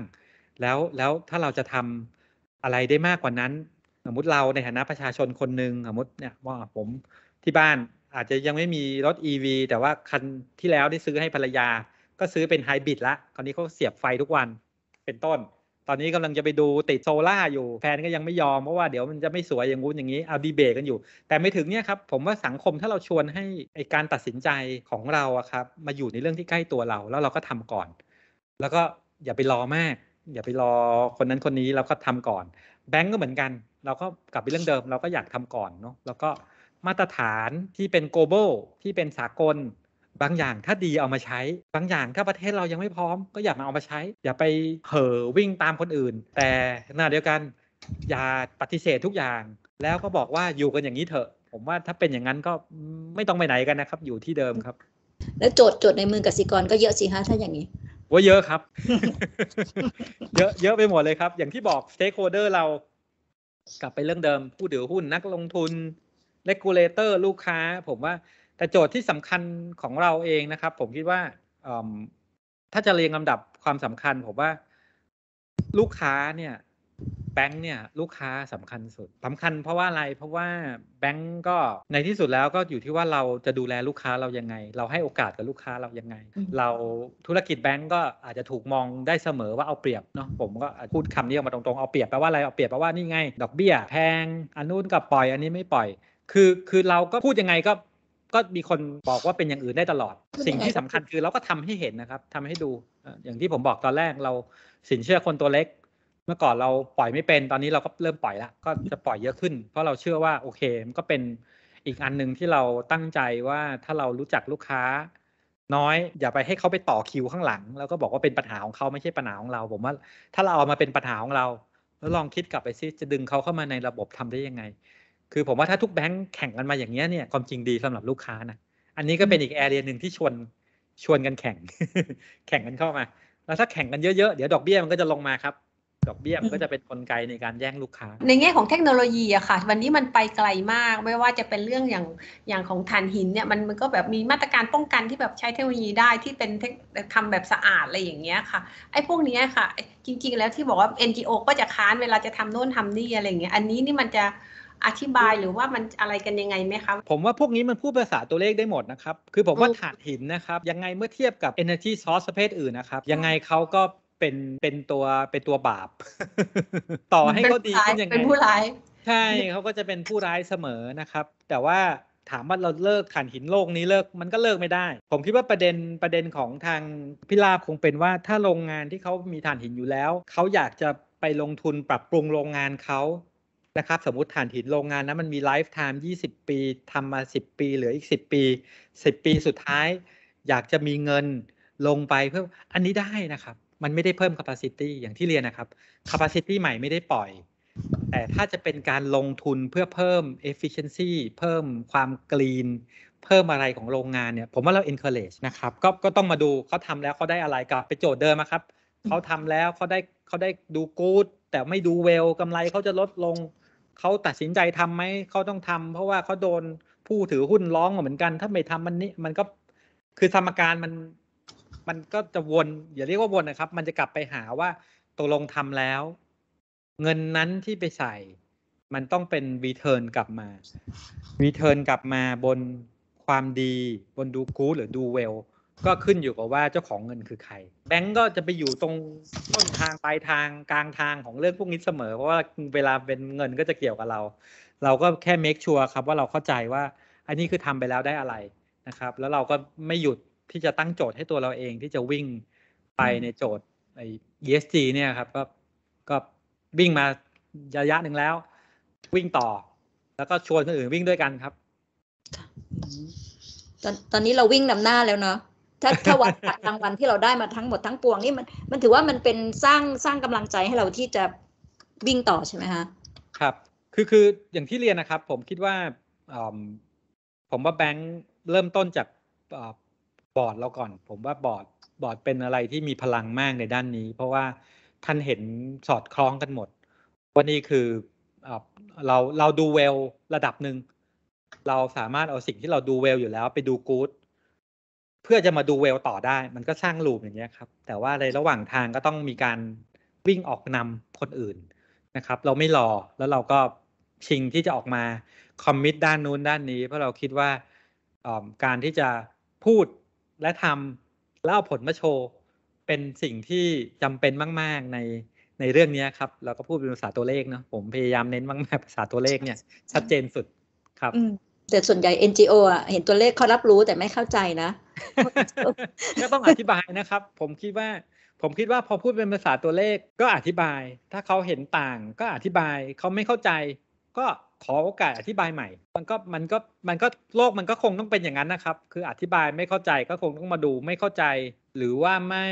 แล้วแล้วถ้าเราจะทำอะไรได้มากกว่านั้นสมมติเราในฐานะประชาชนคนหนึ่งสมมติเนี่ยว่าผมที่บ้านอาจจะยังไม่มีรถ EV แต่ว่า คันที่แล้วได้ซื้อให้ภรรยา ก็ซื้อเป็นไฮบริดละคราวนี้เขาเสียบไฟทุกวันเป็นต้น ตอนนี้กำลังจะไปดูติดโซล่าอยู่ แฟนก็ยังไม่ยอมเพราะว่าเดี๋ยวมันจะไม่สวยอย่างงู้นอย่างนี้ เอาดีเบตกันอยู่ แต่ไม่ถึงเนี่ยครับ ผมว่าสังคมถ้าเราชวนให้ไอการตัดสินใจของเราอะครับ มาอยู่ในเรื่องที่ใกล้ตัวเราแล้วเราก็ทำก่อน แล้วก็อย่าไปรอมากอย่าไปรอคนนั้นคนนี้เราก็ทำก่อนแบงก์ก็เหมือนกัน เราก็กลับไปเรื่องเดิม เราก็อยากทำก่อนเนาะแล้วก็มาตรฐานที่เป็น global ที่เป็นสากลบางอย่างถ้าดีเอามาใช้ บางอย่างถ้าประเทศเรายังไม่พร้อม ก็อย่ามาเอามาใช้ อย่าไปเห่อวิ่งตามคนอื่น แต่ขณะเดียวกัน อย่าปฏิเสธทุกอย่าง แล้วก็บอกว่าอยู่กันอย่างนี้เถอะ ผมว่าถ้าเป็นอย่างนั้นก็ไม่ต้องไปไหนกันนะครับ อยู่ที่เดิมครับแล้วโจทย์โจทย์ในมือกสิกรก็เยอะสิฮะถ้าอย่างนี้ว่าเยอะครับ เยอะเยอะไปหมดเลยครับอย่างที่บอกสเต็กโฮเดอร์เรากลับไปเรื่องเดิม ผู้ถือหุ้นนักลงทุนเลกูลเลเตอร์ลูกค้า ผมว่าแต่โจทย์ที่สำคัญของเราเองนะครับ ผมคิดว่าถ้าจะเรียงลำดับความสำคัญผมว่า ลูกค้าเนี่ย แบงค์เนี่ยลูกค้าสำคัญสุดสำคัญเพราะว่าอะไรเพราะว่าแบงค์ก็ในที่สุดแล้วก็อยู่ที่ว่าเราจะดูแลลูกค้าเรายังไง เราให้โอกาสกับลูกค้าเรายังไง เราธุรกิจแบงค์ก็อาจจะถูกมองได้เสมอ ว่าเอาเปรียบเนาะผมก็พูดคำนี้ออกมาตรงๆเอาเปรียบแปลว่าอะไรเอาเปรียบแปลว่านี่ไงดอกเบี้ยแพงอันนู้นก็ปล่อยอันนี้ไม่ปล่อยคือคือเราก็พูดยังไงก็ก็มีคนบอกว่าเป็นอย่างอื่นได้ตลอด สิ่งที่สำคัญคือเราก็ทำให้เห็นนะครับ ทำให้ดูอย่างที่ผมบอกตอนแรกเราสินเชื่อคนตัวเล็ก เมื่อก่อนเราปล่อยไม่เป็นตอนนี้เราก็เริ่มปล่อยละก็จะปล่อยเยอะขึ้น เพราะเราเชื่อว่าโอเคมันก็เป็นอีกอันหนึ่งที่เราตั้งใจว่าถ้าเรารู้จักลูกค้าน้อย อย่าไปให้เขาไปต่อคิวข้างหลังแล้วก็บอกว่าเป็นปัญหาของเขาไม่ใช่ปัญหาของเราผมว่าถ้าเราเอามาเป็นปัญหาของเราแล้วลองคิดกลับไปซิจะดึงเขาเข้ามาในระบบทำได้ยังไงคือผมว่าถ้าทุกแบงค์แข่งกันมาอย่างเงี้ยเนี่ยความจริงดีสำหรับลูกค้านะ อันนี้ก็เป็นอีกแอเรียหนึ่งที่ชวนชวนกันแข่งแข่งกันเข้ามา แล้วถ้าแข่งกันเยอะๆ เดี๋ยวดอกเบี้ยมันก็จะลงมาครับ ดอกเบี้ยมันก็จะเป็นนกลไกในการแย่งลูกค้า ในแง่ของเทคโนโลยีอะค่ะ วันนี้มันไปไกลมากไม่ว่าจะเป็นเรื่องอย่างอย่างของถ่านหินเนี่ยมันมันก็แบบมีมาตรการป้องกันที่แบบใช้เทคโนโลยีได้ที่เป็นทำแบบสะอาดอะไรอย่างเงี้ยค่ะไอ้พวกเนี้ยค่ะจริง ๆ แล้วที่บอกว่า NGO ก็จะค้านเวลาจะทำโน่นทำนี่อะไรอย่างเงี้ยอันนี้นี่มันจะอธิบายหรือว่ามันอะไรกันยังไงไหมคะผมว่าพวกนี้มันพูดภาษาตัวเลขได้หมดนะครับ คือผมว่าถ่านหินนะครับ ยังไงเมื่อเทียบกับ energy source ประเภทอื่นนะครับ ยังไงเขาก็เป็นเป็นตัวเป็นตัวบาป ต่อให้เขาดีขึ้นยังไงเป็นผู้ร้ายใช่เขาก็จะเป็นผู้ร้ายเสมอนะครับ แต่ว่าถามว่าเราเลิกถ่านหินโลกนี้เลิกมันก็เลิกไม่ได้ ผมคิดว่าประเด็นประเด็นของทางพิลาคงเป็นว่าถ้าโรงงานที่เขามีถ่านหินอยู่แล้วเขาอยากจะไปลงทุนปรับปรุงโรงงานเขานะครับสมมติฐานหินโรงงานนะมันมีไลฟ์ไทม์20 ปีทำมา 10 ปีเหลืออีก 10 ปี 10 ปีสุดท้าย อยากจะมีเงินลงไปเพิ่มอันนี้ได้นะครับ มันไม่ได้เพิ่ม capacity อย่างที่เรียนนะครับ capacity ใหม่ไม่ได้ปล่อย แต่ถ้าจะเป็นการลงทุนเพื่อเพิ่ม efficiency เพิ่มความกร e น n เพิ่มอะไรของโรงงานเนี่ยผมว่าเรา encourage นะครับก็ก็ต้องมาดูเขาทำแล้วเขาได้อะไรกลับไปโจทย์เดิมครับเขาทำแล้วเขาได้เขาได้ดู good แต่ไม่ดูเวลกำไรเขาจะลดลงเขาตัดสินใจทํำไหม เขาต้องทำ เพราะว่าเขาโดนผู้ถือหุ้นร้องเหมือนกัน ถ้าไม่ทำมันนี่มันก็คือสมการมันมันก็จะวน อย่าเรียกว่าวนนะครับ มันจะกลับไปหาว่า ตกลงทำแล้วเงินนั้นที่ไปใส่ มันต้องเป็นรีเทิร์นกลับมารีเทิร์นกลับมาบนความดีบนดูกู๊ดหรือดูเวลก็ขึ้นอยู่กับว่าเจ้าของเงินคือใครแบงก์ก็จะไปอยู่ตรงต้นทางปลายทางกลางทางของเรื่องพวกนี้เสมอเพราะว่าเวลาเป็นเงินก็จะเกี่ยวกับเรา เราก็แค่เมคชัวร์ครับ ว่าเราเข้าใจว่า อันนี้คือทำไปแล้วได้อะไรนะครับ แล้วเราก็ไม่หยุดที่จะตั้งโจทย์ให้ตัวเราเองที่จะวิ่งไปในโจทย์ใน ESG เนี่ยครับ ก็ก็ วิ่งมาระยะหนึ่งแล้ว วิ่งต่อ แล้วก็ชวนคนอื่นวิ่งด้วยกันครับ ตอนตอนนี้เราวิ่งนำหน้าแล้วเนาะถ้าถ้าวัดรางวัลที่เราได้มาทั้งหมดทั้งปวงนี่มันมันถือว่ามันเป็นสร้างสร้างกำลังใจให้เราที่จะวิ่งต่อใช่ไหมคะครับ คือคืออย่างที่เรียนนะครับ ผมคิดว่าผมว่าแบงค์เริ่มต้นจากบอร์ดเราก่อน ผมว่าบอร์ดบอร์ดเป็นอะไรที่มีพลังมากในด้านนี้ เพราะว่าท่านเห็นสอดคล้องกันหมด วันนี้คือเราเราดูเวลระดับหนึ่งเราสามารถเอาสิ่งที่เราดูเวลอยู่แล้ว ไปดูกู๊ดเพื่อจะมาดูเวลต่อได้มันก็สร้างลูปอย่างเงี้ยครับแต่ว่าในระหว่างทางก็ต้องมีการวิ่งออกนำคนอื่นนะครับ เราไม่รอแล้วเราก็ชิงที่จะออกมาคอมมิตด้านนู้นด้านนี้เพราะเราคิดว่าการที่จะพูดและทำแล้วเอาผลมาโชว์ เป็นสิ่งที่จำเป็นมากๆในในเรื่องนี้ครับเราก็พูดเป็นภาษาตัวเลขเนาะผมพยายามเน้นมากๆภาษาตัวเลขเนี่ย ชัดเจนสุดครับแต่ส่วนใหญ่ NGO อ่ะเห็นตัวเลขเขารับรู้แต่ไม่เข้าใจนะก็ต้องอธิบายนะครับ ผมคิดว่า ผมคิดว่าพอพูดเป็นภาษาตัวเลขก็อธิบาย ถ้าเขาเห็นต่าง ก็อธิบายเขาไม่เข้าใจ ก็ขอโอกาสอธิบายใหม่มันก็มันก็มันก็โลกมันก็คงต้องเป็นอย่างนั้นนะครับ คืออธิบายไม่เข้าใจก็คงต้องมาดู ไม่เข้าใจหรือว่าไม่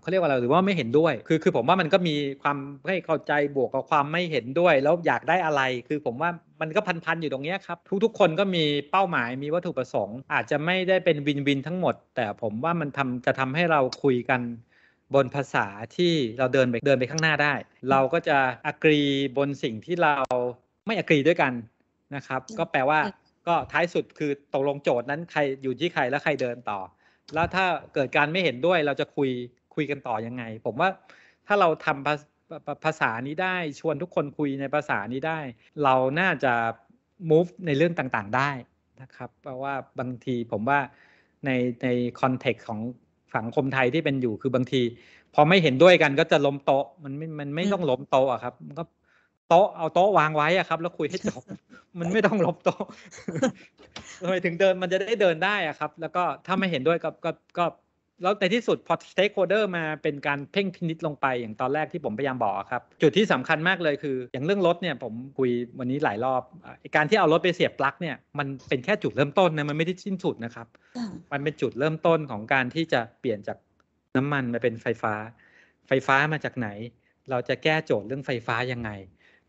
เขาเรียกว่าอะไรหรือว่าไม่เห็นด้วย คือคือผมว่ามันก็มีความให้เข้าใจบวกกับความไม่เห็นด้วย แล้วอยากได้อะไร คือผมว่ามันก็พันๆอยู่ตรงนี้ครับ ทุกๆคนก็มีเป้าหมายมีวัตถุประสงค์ อาจจะไม่ได้เป็นวินวินทั้งหมด แต่ผมว่ามันทำจะทำให้เราคุยกันบนภาษาที่เราเดินไปเดินไปข้างหน้าได้ เราก็จะอักรีบนสิ่งที่เราไม่อักรีด้วยกันนะครับ ก็แปลว่าก็ท้ายสุดคือตกลงโจทย์นั้นใครอยู่ที่ใครแล้วใครเดินต่อแล้วถ้าเกิดการไม่เห็นด้วยเราจะคุยคุยกันต่อยังไง ผมว่าถ้าเราทำภาภาษานี้ได้ชวนทุกคนคุยในภาษานี้ได้ เราน่าจะ move ในเรื่องต่างๆได้นะครับเพราะว่าบางทีผมว่าในในคอนเทกต์ของฝังคมไทยที่เป็นอยู่คือบางทีพอไม่เห็นด้วยกันก็จะล้มโต๊ะมันไม่มันไม่ต้องล้มโต๊ะครับมันก็โต๊ะเอาโต๊ะวางไว้อะครับ แล้วคุยให้จบ มันไม่ต้องลบโต๊ะทำไมถึงเดินมันจะได้เดินได้อะครับ แล้วก็ถ้าไม่เห็นด้วยก็ก็ก็แล้วในที่สุดพอสเต็กโคเดอร์มาเป็นการเพ่งพินิษลงไป อย่างตอนแรกที่ผมพยายามบอกครับ จุดที่สำคัญมากเลยคืออย่างเรื่องรถเนี่ย ผมคุยวันนี้หลายรอบการที่เอารถไปเสียบปลั๊กเนี่ยมันเป็นแค่จุดเริ่มต้นนะมันไม่ได้สิ้นสุดนะครับ มันเป็นจุดเริ่มต้นของการที่จะเปลี่ยนจากน้ำมันมาเป็นไฟฟ้า ไฟฟ้ามาจากไหน เราจะแก้โจทย์เรื่องไฟฟ้ายังไง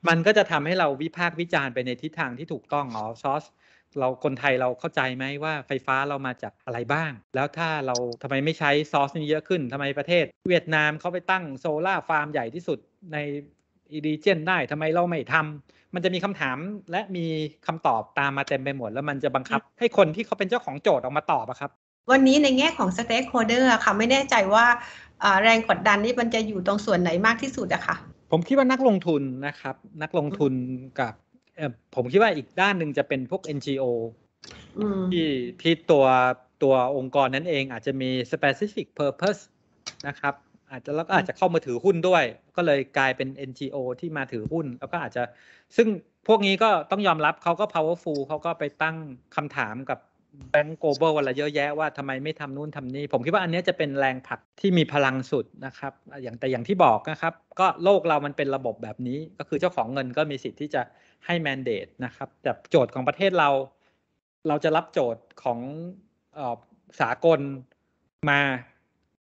มันก็จะทำให้เราวิพากษ์วิจารณ์ไปในทิศทางที่ถูกต้องอ๋อซอสเราคนไทยเราเข้าใจไหมว่าไฟฟ้าเรามาจากอะไรบ้าง แล้วถ้าเราทำไมไม่ใช้ซอสนี้เยอะขึ้นทำไมประเทศ เวียดนามเขาไปตั้งโซล่าฟาร์มใหญ่ที่สุดในอีเจนได้ทำไมเราไม่ทำ มันจะมีคำถามและมีคำตอบตามมาเต็มไปหมด แล้วมันจะบังคับให้คนที่เขาเป็นเจ้าของโจทย์ออกมาตอบอะครับวันนี้ในแง่ของสเต็กโคเดอร์ค่ะไม่แน่ใจว่าแรงกดดันนี่มันจะอยู่ตรงส่วนไหนมากที่สุดอะค่ะผมคิดว่านักลงทุนนะครับ นักลงทุนกับ ผมคิดว่าอีกด้านหนึ่งจะเป็นพวก NGO ที่ที่ตัวตัวองค์กรนั้นเองอาจจะมี specific purpose นะครับอาจจะแล้วก็อาจจะเข้ามาถือหุ้นด้วย ก็เลยกลายเป็น NGO ที่มาถือหุ้น แล้วก็อาจจะซึ่งพวกนี้ก็ต้องยอมรับเขาก็ powerful เขาก็ไปตั้งคำถามกับแบงก์โกลบอลอะไรเยอะแยะว่าทำไมไม่ทำนู่นทำนี่ ผมคิดว่าอันนี้จะเป็นแรงผลักที่มีพลังสุดนะครับ อย่างแต่อย่างที่บอกนะครับ ก็โลกเรามันเป็นระบบแบบนี้ ก็คือเจ้าของเงินก็มีสิทธิ์ที่จะให้แมนเดตนะครับแต่โจทย์ของประเทศเรา เราจะรับโจทย์ของสากลมา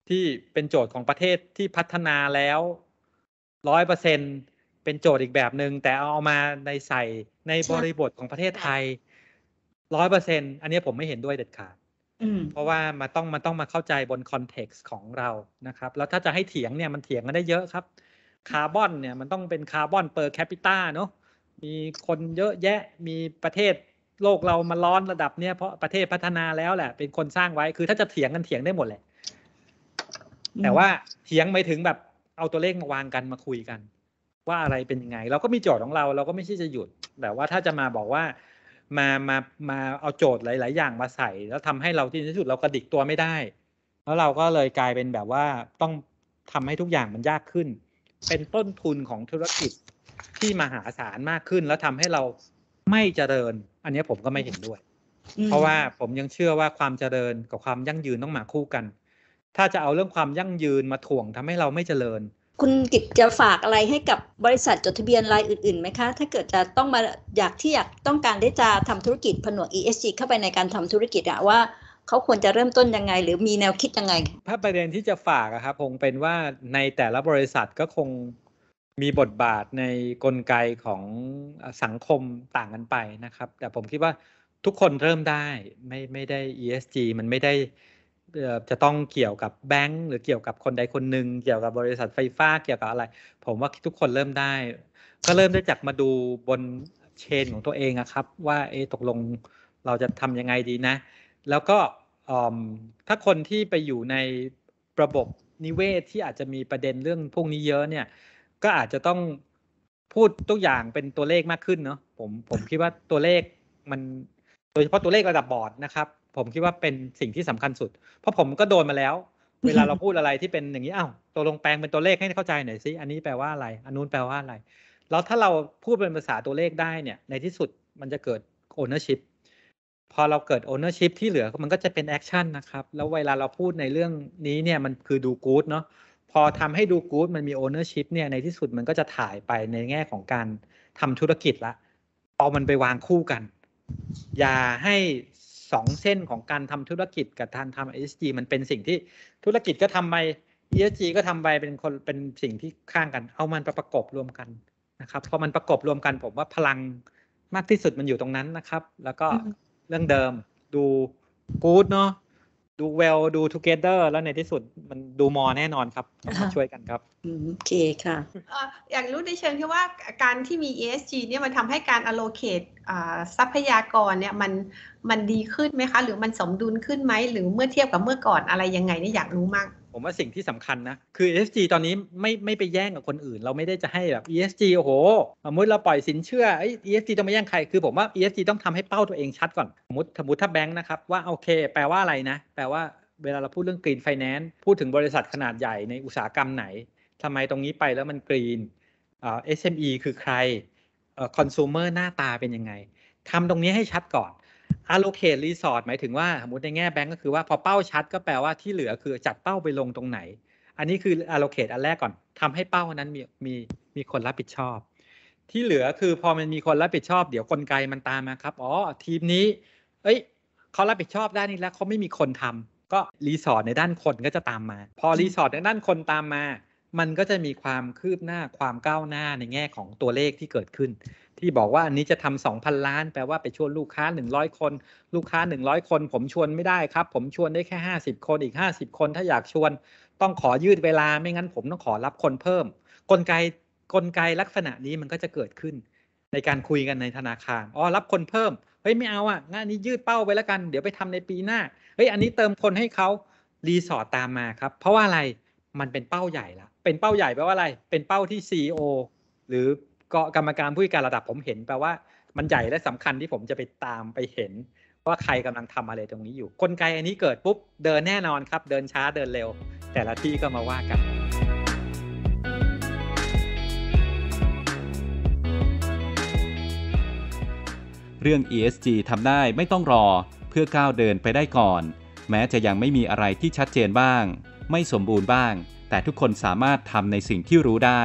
ที่เป็นโจทย์ของประเทศที่พัฒนาแล้วร้อยเปอร์เซ็นเป็นโจทย์อีกแบบหนึง่งแต่เอามาในใส่ในบริบทของประเทศไทยร้อยเปอร์เซ็นอันนี้ผมไม่เห็นด้วยเด็ดขาดเพราะว่ามันต้องมันต้องมาเข้าใจบนคอนเท็กซ์ของเรานะครับ แล้วถ้าจะให้เถียงเนี่ยมันเถียงกันได้เยอะครับคาร์บอนเนี่ย มันต้องเป็นคาร์บอนเปอร์แคปิตาเนาะมีคนเยอะแยะมีประเทศโลกเรามาร้อนระดับเนี่ยเพราะประเทศพัฒนาแล้วแหละ เป็นคนสร้างไว้คือถ้าจะเถียงกันเถียงได้หมดแหละแต่ว่าเถียงไม่ถึงแบบเอาตัวเลขมาวางกันมาคุยกัน ว่าอะไรเป็นยังไง เราก็มีโจทย์ของเรา เราก็ไม่ใช่จะหยุด แต่ว่าถ้าจะมาบอกว่ามามามาเอาโจทย์หลาย ๆ อย่างมาใส่ แล้วทำให้เราที่ในที่สุดเรากระดิกตัวไม่ได้แล้วเราก็เลยกลายเป็นแบบว่าต้องทำให้ทุกอย่างมันยากขึ้น เป็นต้นทุนของธุรกิจที่มหาศาลมากขึ้นแล้วทำให้เราไม่เจริญ อันนี้ผมก็ไม่เห็นด้วย เพราะว่าผมยังเชื่อว่าความเจริญกับความยั่งยืนต้องมาคู่กัน ถ้าจะเอาเรื่องความยั่งยืนมาถ่วงทำให้เราไม่เจริญคุณกิจจะฝากอะไรให้กับบริษัทจดทะเบียนรายอื่นๆไหมคะ ถ้าเกิดจะต้องมาอยากที่อยากต้องการได้จะทำธุรกิจผนวก ESG เข้าไปในการทำธุรกิจอะว่าเขาควรจะเริ่มต้นยังไง หรือมีแนวคิดยังไงถ้าประเด็นที่จะฝากอะครับคงเป็นว่าในแต่ละบริษัทก็คงมีบทบาทในกลไกของสังคมต่างกันไปนะครับ แต่ผมคิดว่าทุกคนเริ่มได้ไม่ไม่ได้ ESG มันไม่ได้จะต้องเกี่ยวกับแบงก์หรือเกี่ยวกับคนใดคนหนึ่ง เกี่ยวกับบริษัทไฟฟ้าเกี่ยวกับอะไร ผมว่าทุกคนเริ่มได้ ก็เริ่มได้จากมาดูบนเชนของตัวเองะครับ ว่าเอตกลงเราจะทำยังไงดีนะ แล้วก็ถ้าคนที่ไปอยู่ในระบบนิเวศที่อาจจะมีประเด็นเรื่องพวกนี้เยอะเนี่ย ก็อาจจะต้องพูดตัวอย่างเป็นตัวเลขมากขึ้นเนาะผมผมคิดว่าตัวเลขมันโดยเฉพาะตัวเลขระดับบอร์ดนะครับผมคิดว่าเป็นสิ่งที่สำคัญสุด เพราะผมก็โดนมาแล้ว เวลาเราพูดอะไรที่เป็นอย่างนี้ อ้าว ตัวลงแปลงเป็นตัวเลขให้เข้าใจหน่อยสิอันนี้แปลว่าอะไร อันนู้นแปลว่าอะไร แล้วถ้าเราพูดเป็นภาษาตัวเลขได้เนี่ย ในที่สุดมันจะเกิด ownership พอเราเกิด ownership ที่เหลือ มันก็จะเป็น action นะครับ แล้วเวลาเราพูดในเรื่องนี้เนี่ยมันคือดู good เนาะ พอทำให้ดู good มันมี ownership เนี่ย ในที่สุดมันก็จะถ่ายไปในแง่ของการทำธุรกิจละเอามันไปวางคู่กัน อย่าใหสองเส้นของการทำธุรกิจ กับการทำ ESG มันเป็นสิ่งที่ธุรกิจก็ทำไป ESG ก็ทำไปเป็นคนเป็นสิ่งที่ข้างกัน เอามันรปประกบรวมกันนะครับพอมันประกบรวมกัน ผมว่าพลังมากที่สุดมันอยู่ตรงนั้นนะครับ แล้วก็เรื่องเดิมดูกู๊ดเนาะดูเวลดูทูเกเตอร์แล้วในที่สุด มันดูมอแน่นอนครับมาช่วยกันครับโอเคค่ะอยากรู้ในเชิงที่ว่าการที่มี ESG เนี่ยมันทำให้การ allocate ทรัพยากรเนี่ยมันมันดีขึ้นไหมคะ หรือมันสมดุลขึ้นไหม หรือเมื่อเทียบกับเมื่อก่อนอะไรยังไงนี่อยากรู้มากผมว่าสิ่งที่สำคัญนะ คือ ESG ตอนนี้ไม่ไม่ไปแย่งกับคนอื่น เราไม่ได้จะให้แบบ ESG โอ้โหสมมติเราปล่อยสินเชื่อไอ้ ESG ต้องไปแย่งใครคือผมว่า ESG ต้องทำให้เป้าตัวเองชัดก่อน สมมติสมมติถ้าแบงค์นะครับ ว่าโอเคแปลว่าอะไรนะ แปลว่าเวลาเราพูดเรื่องกรีนไฟแนนซ์พูดถึงบริษัทขนาดใหญ่ในอุตสาหกรรมไหน ทำไมตรงนี้ไปแล้วมันกรีนเอ่อ SME คือใครเอ่อคอน sumer หน้าตาเป็นยังไงทำตรงนี้ให้ชัดก่อน allocate resort หมายถึงว่าสมมติในแง่แบงก์ก็คือว่าพอเป้าชัด ก็แปลว่าที่เหลือคือจัดเป้าไปลงตรงไหน อันนี้คือ allocate อันแรกก่อนทำให้เป้านั้นมีมีมีคนรับผิดชอบ ที่เหลือคือพอมันมีคนรับผิดชอบ เดี๋ยวกลไกมันตามมาครับอ๋อทีมนี้ เอ้ยเขารับผิดชอบด้านนี้แล้วเขาไม่มีคนทำ ก็รีสอร์ทในด้านคนก็จะตามมา พอรีสอร์ทในด้านคนตามมามันก็จะมีความคืบหน้าความก้าวหน้าในแง่ของตัวเลขที่เกิดขึ้น ที่บอกว่า อันนี้จะทำสองพันล้านแปลว่าไปชวนลูกค้าหนึ่งร้อยคน ลูกค้าหนึ่งร้อยคน ผมชวนไม่ได้ครับ ผมชวนได้แค่ห้าสิบคนอีกห้าสิบคน ถ้าอยากชวน ต้องขอยืดเวลาไม่งั้นผมต้องขอรับคนเพิ่ม กลไกกลไกลักษณะนี้มันก็จะเกิดขึ้น ในการคุยกันในธนาคารอ๋อรับคนเพิ่มเฮ้ยไม่เอาอ่ะงานนี้ยืดเป้าไว้แล้วกัน เดี๋ยวไปทำในปีหน้าเฮ้ยอันนี้เติมคนให้เขารีสอร์ตตามมาครับ เพราะว่าอะไรมันเป็นเป้าใหญ่ละเป็นเป้าใหญ่แปลว่าอะไร เป็นเป้าที่ซีโอหรือกรรมการผู้การระดับผมเห็น แปลว่ามันใหญ่และสำคัญที่ผมจะไปตามไปเห็น ว่าใครกำลังทำอะไรตรงนี้อยู่กลไกอันนี้เกิดปุ๊บเดินแน่นอนครับ เดินช้าเดินเร็ว แต่ละที่ก็มาว่ากัน เรื่อง ESG ทำได้ไม่ต้องรอเพื่อก้าวเดินไปได้ก่อนแม้จะยังไม่มีอะไรที่ชัดเจนบ้างไม่สมบูรณ์บ้าง แต่ทุกคนสามารถทำในสิ่งที่รู้ได้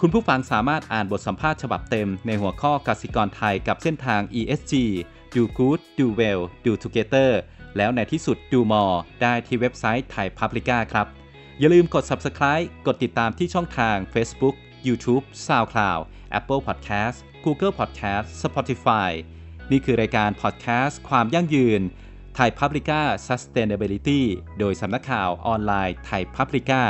คุณผู้ฟังสามารถอ่านบทสัมภาษณ์ฉบับเต็มในหัวข้อกสิกรไทยกับเส้นทาง ESG Do Good Do Well Do Together แล้วในที่สุดดูมอได้ที่เว็บไซต์ไทยพับลิก้าครับ อย่าลืมกด subscribe กดติดตามที่ช่องทาง Facebook YouTube SoundCloud Apple Podcast Google Podcast Spotify นี่คือรายการ Podcast ความยั่งยืน Thai Publica Sustainability โดยสำนักข่าวออนไลน์ Thai Publica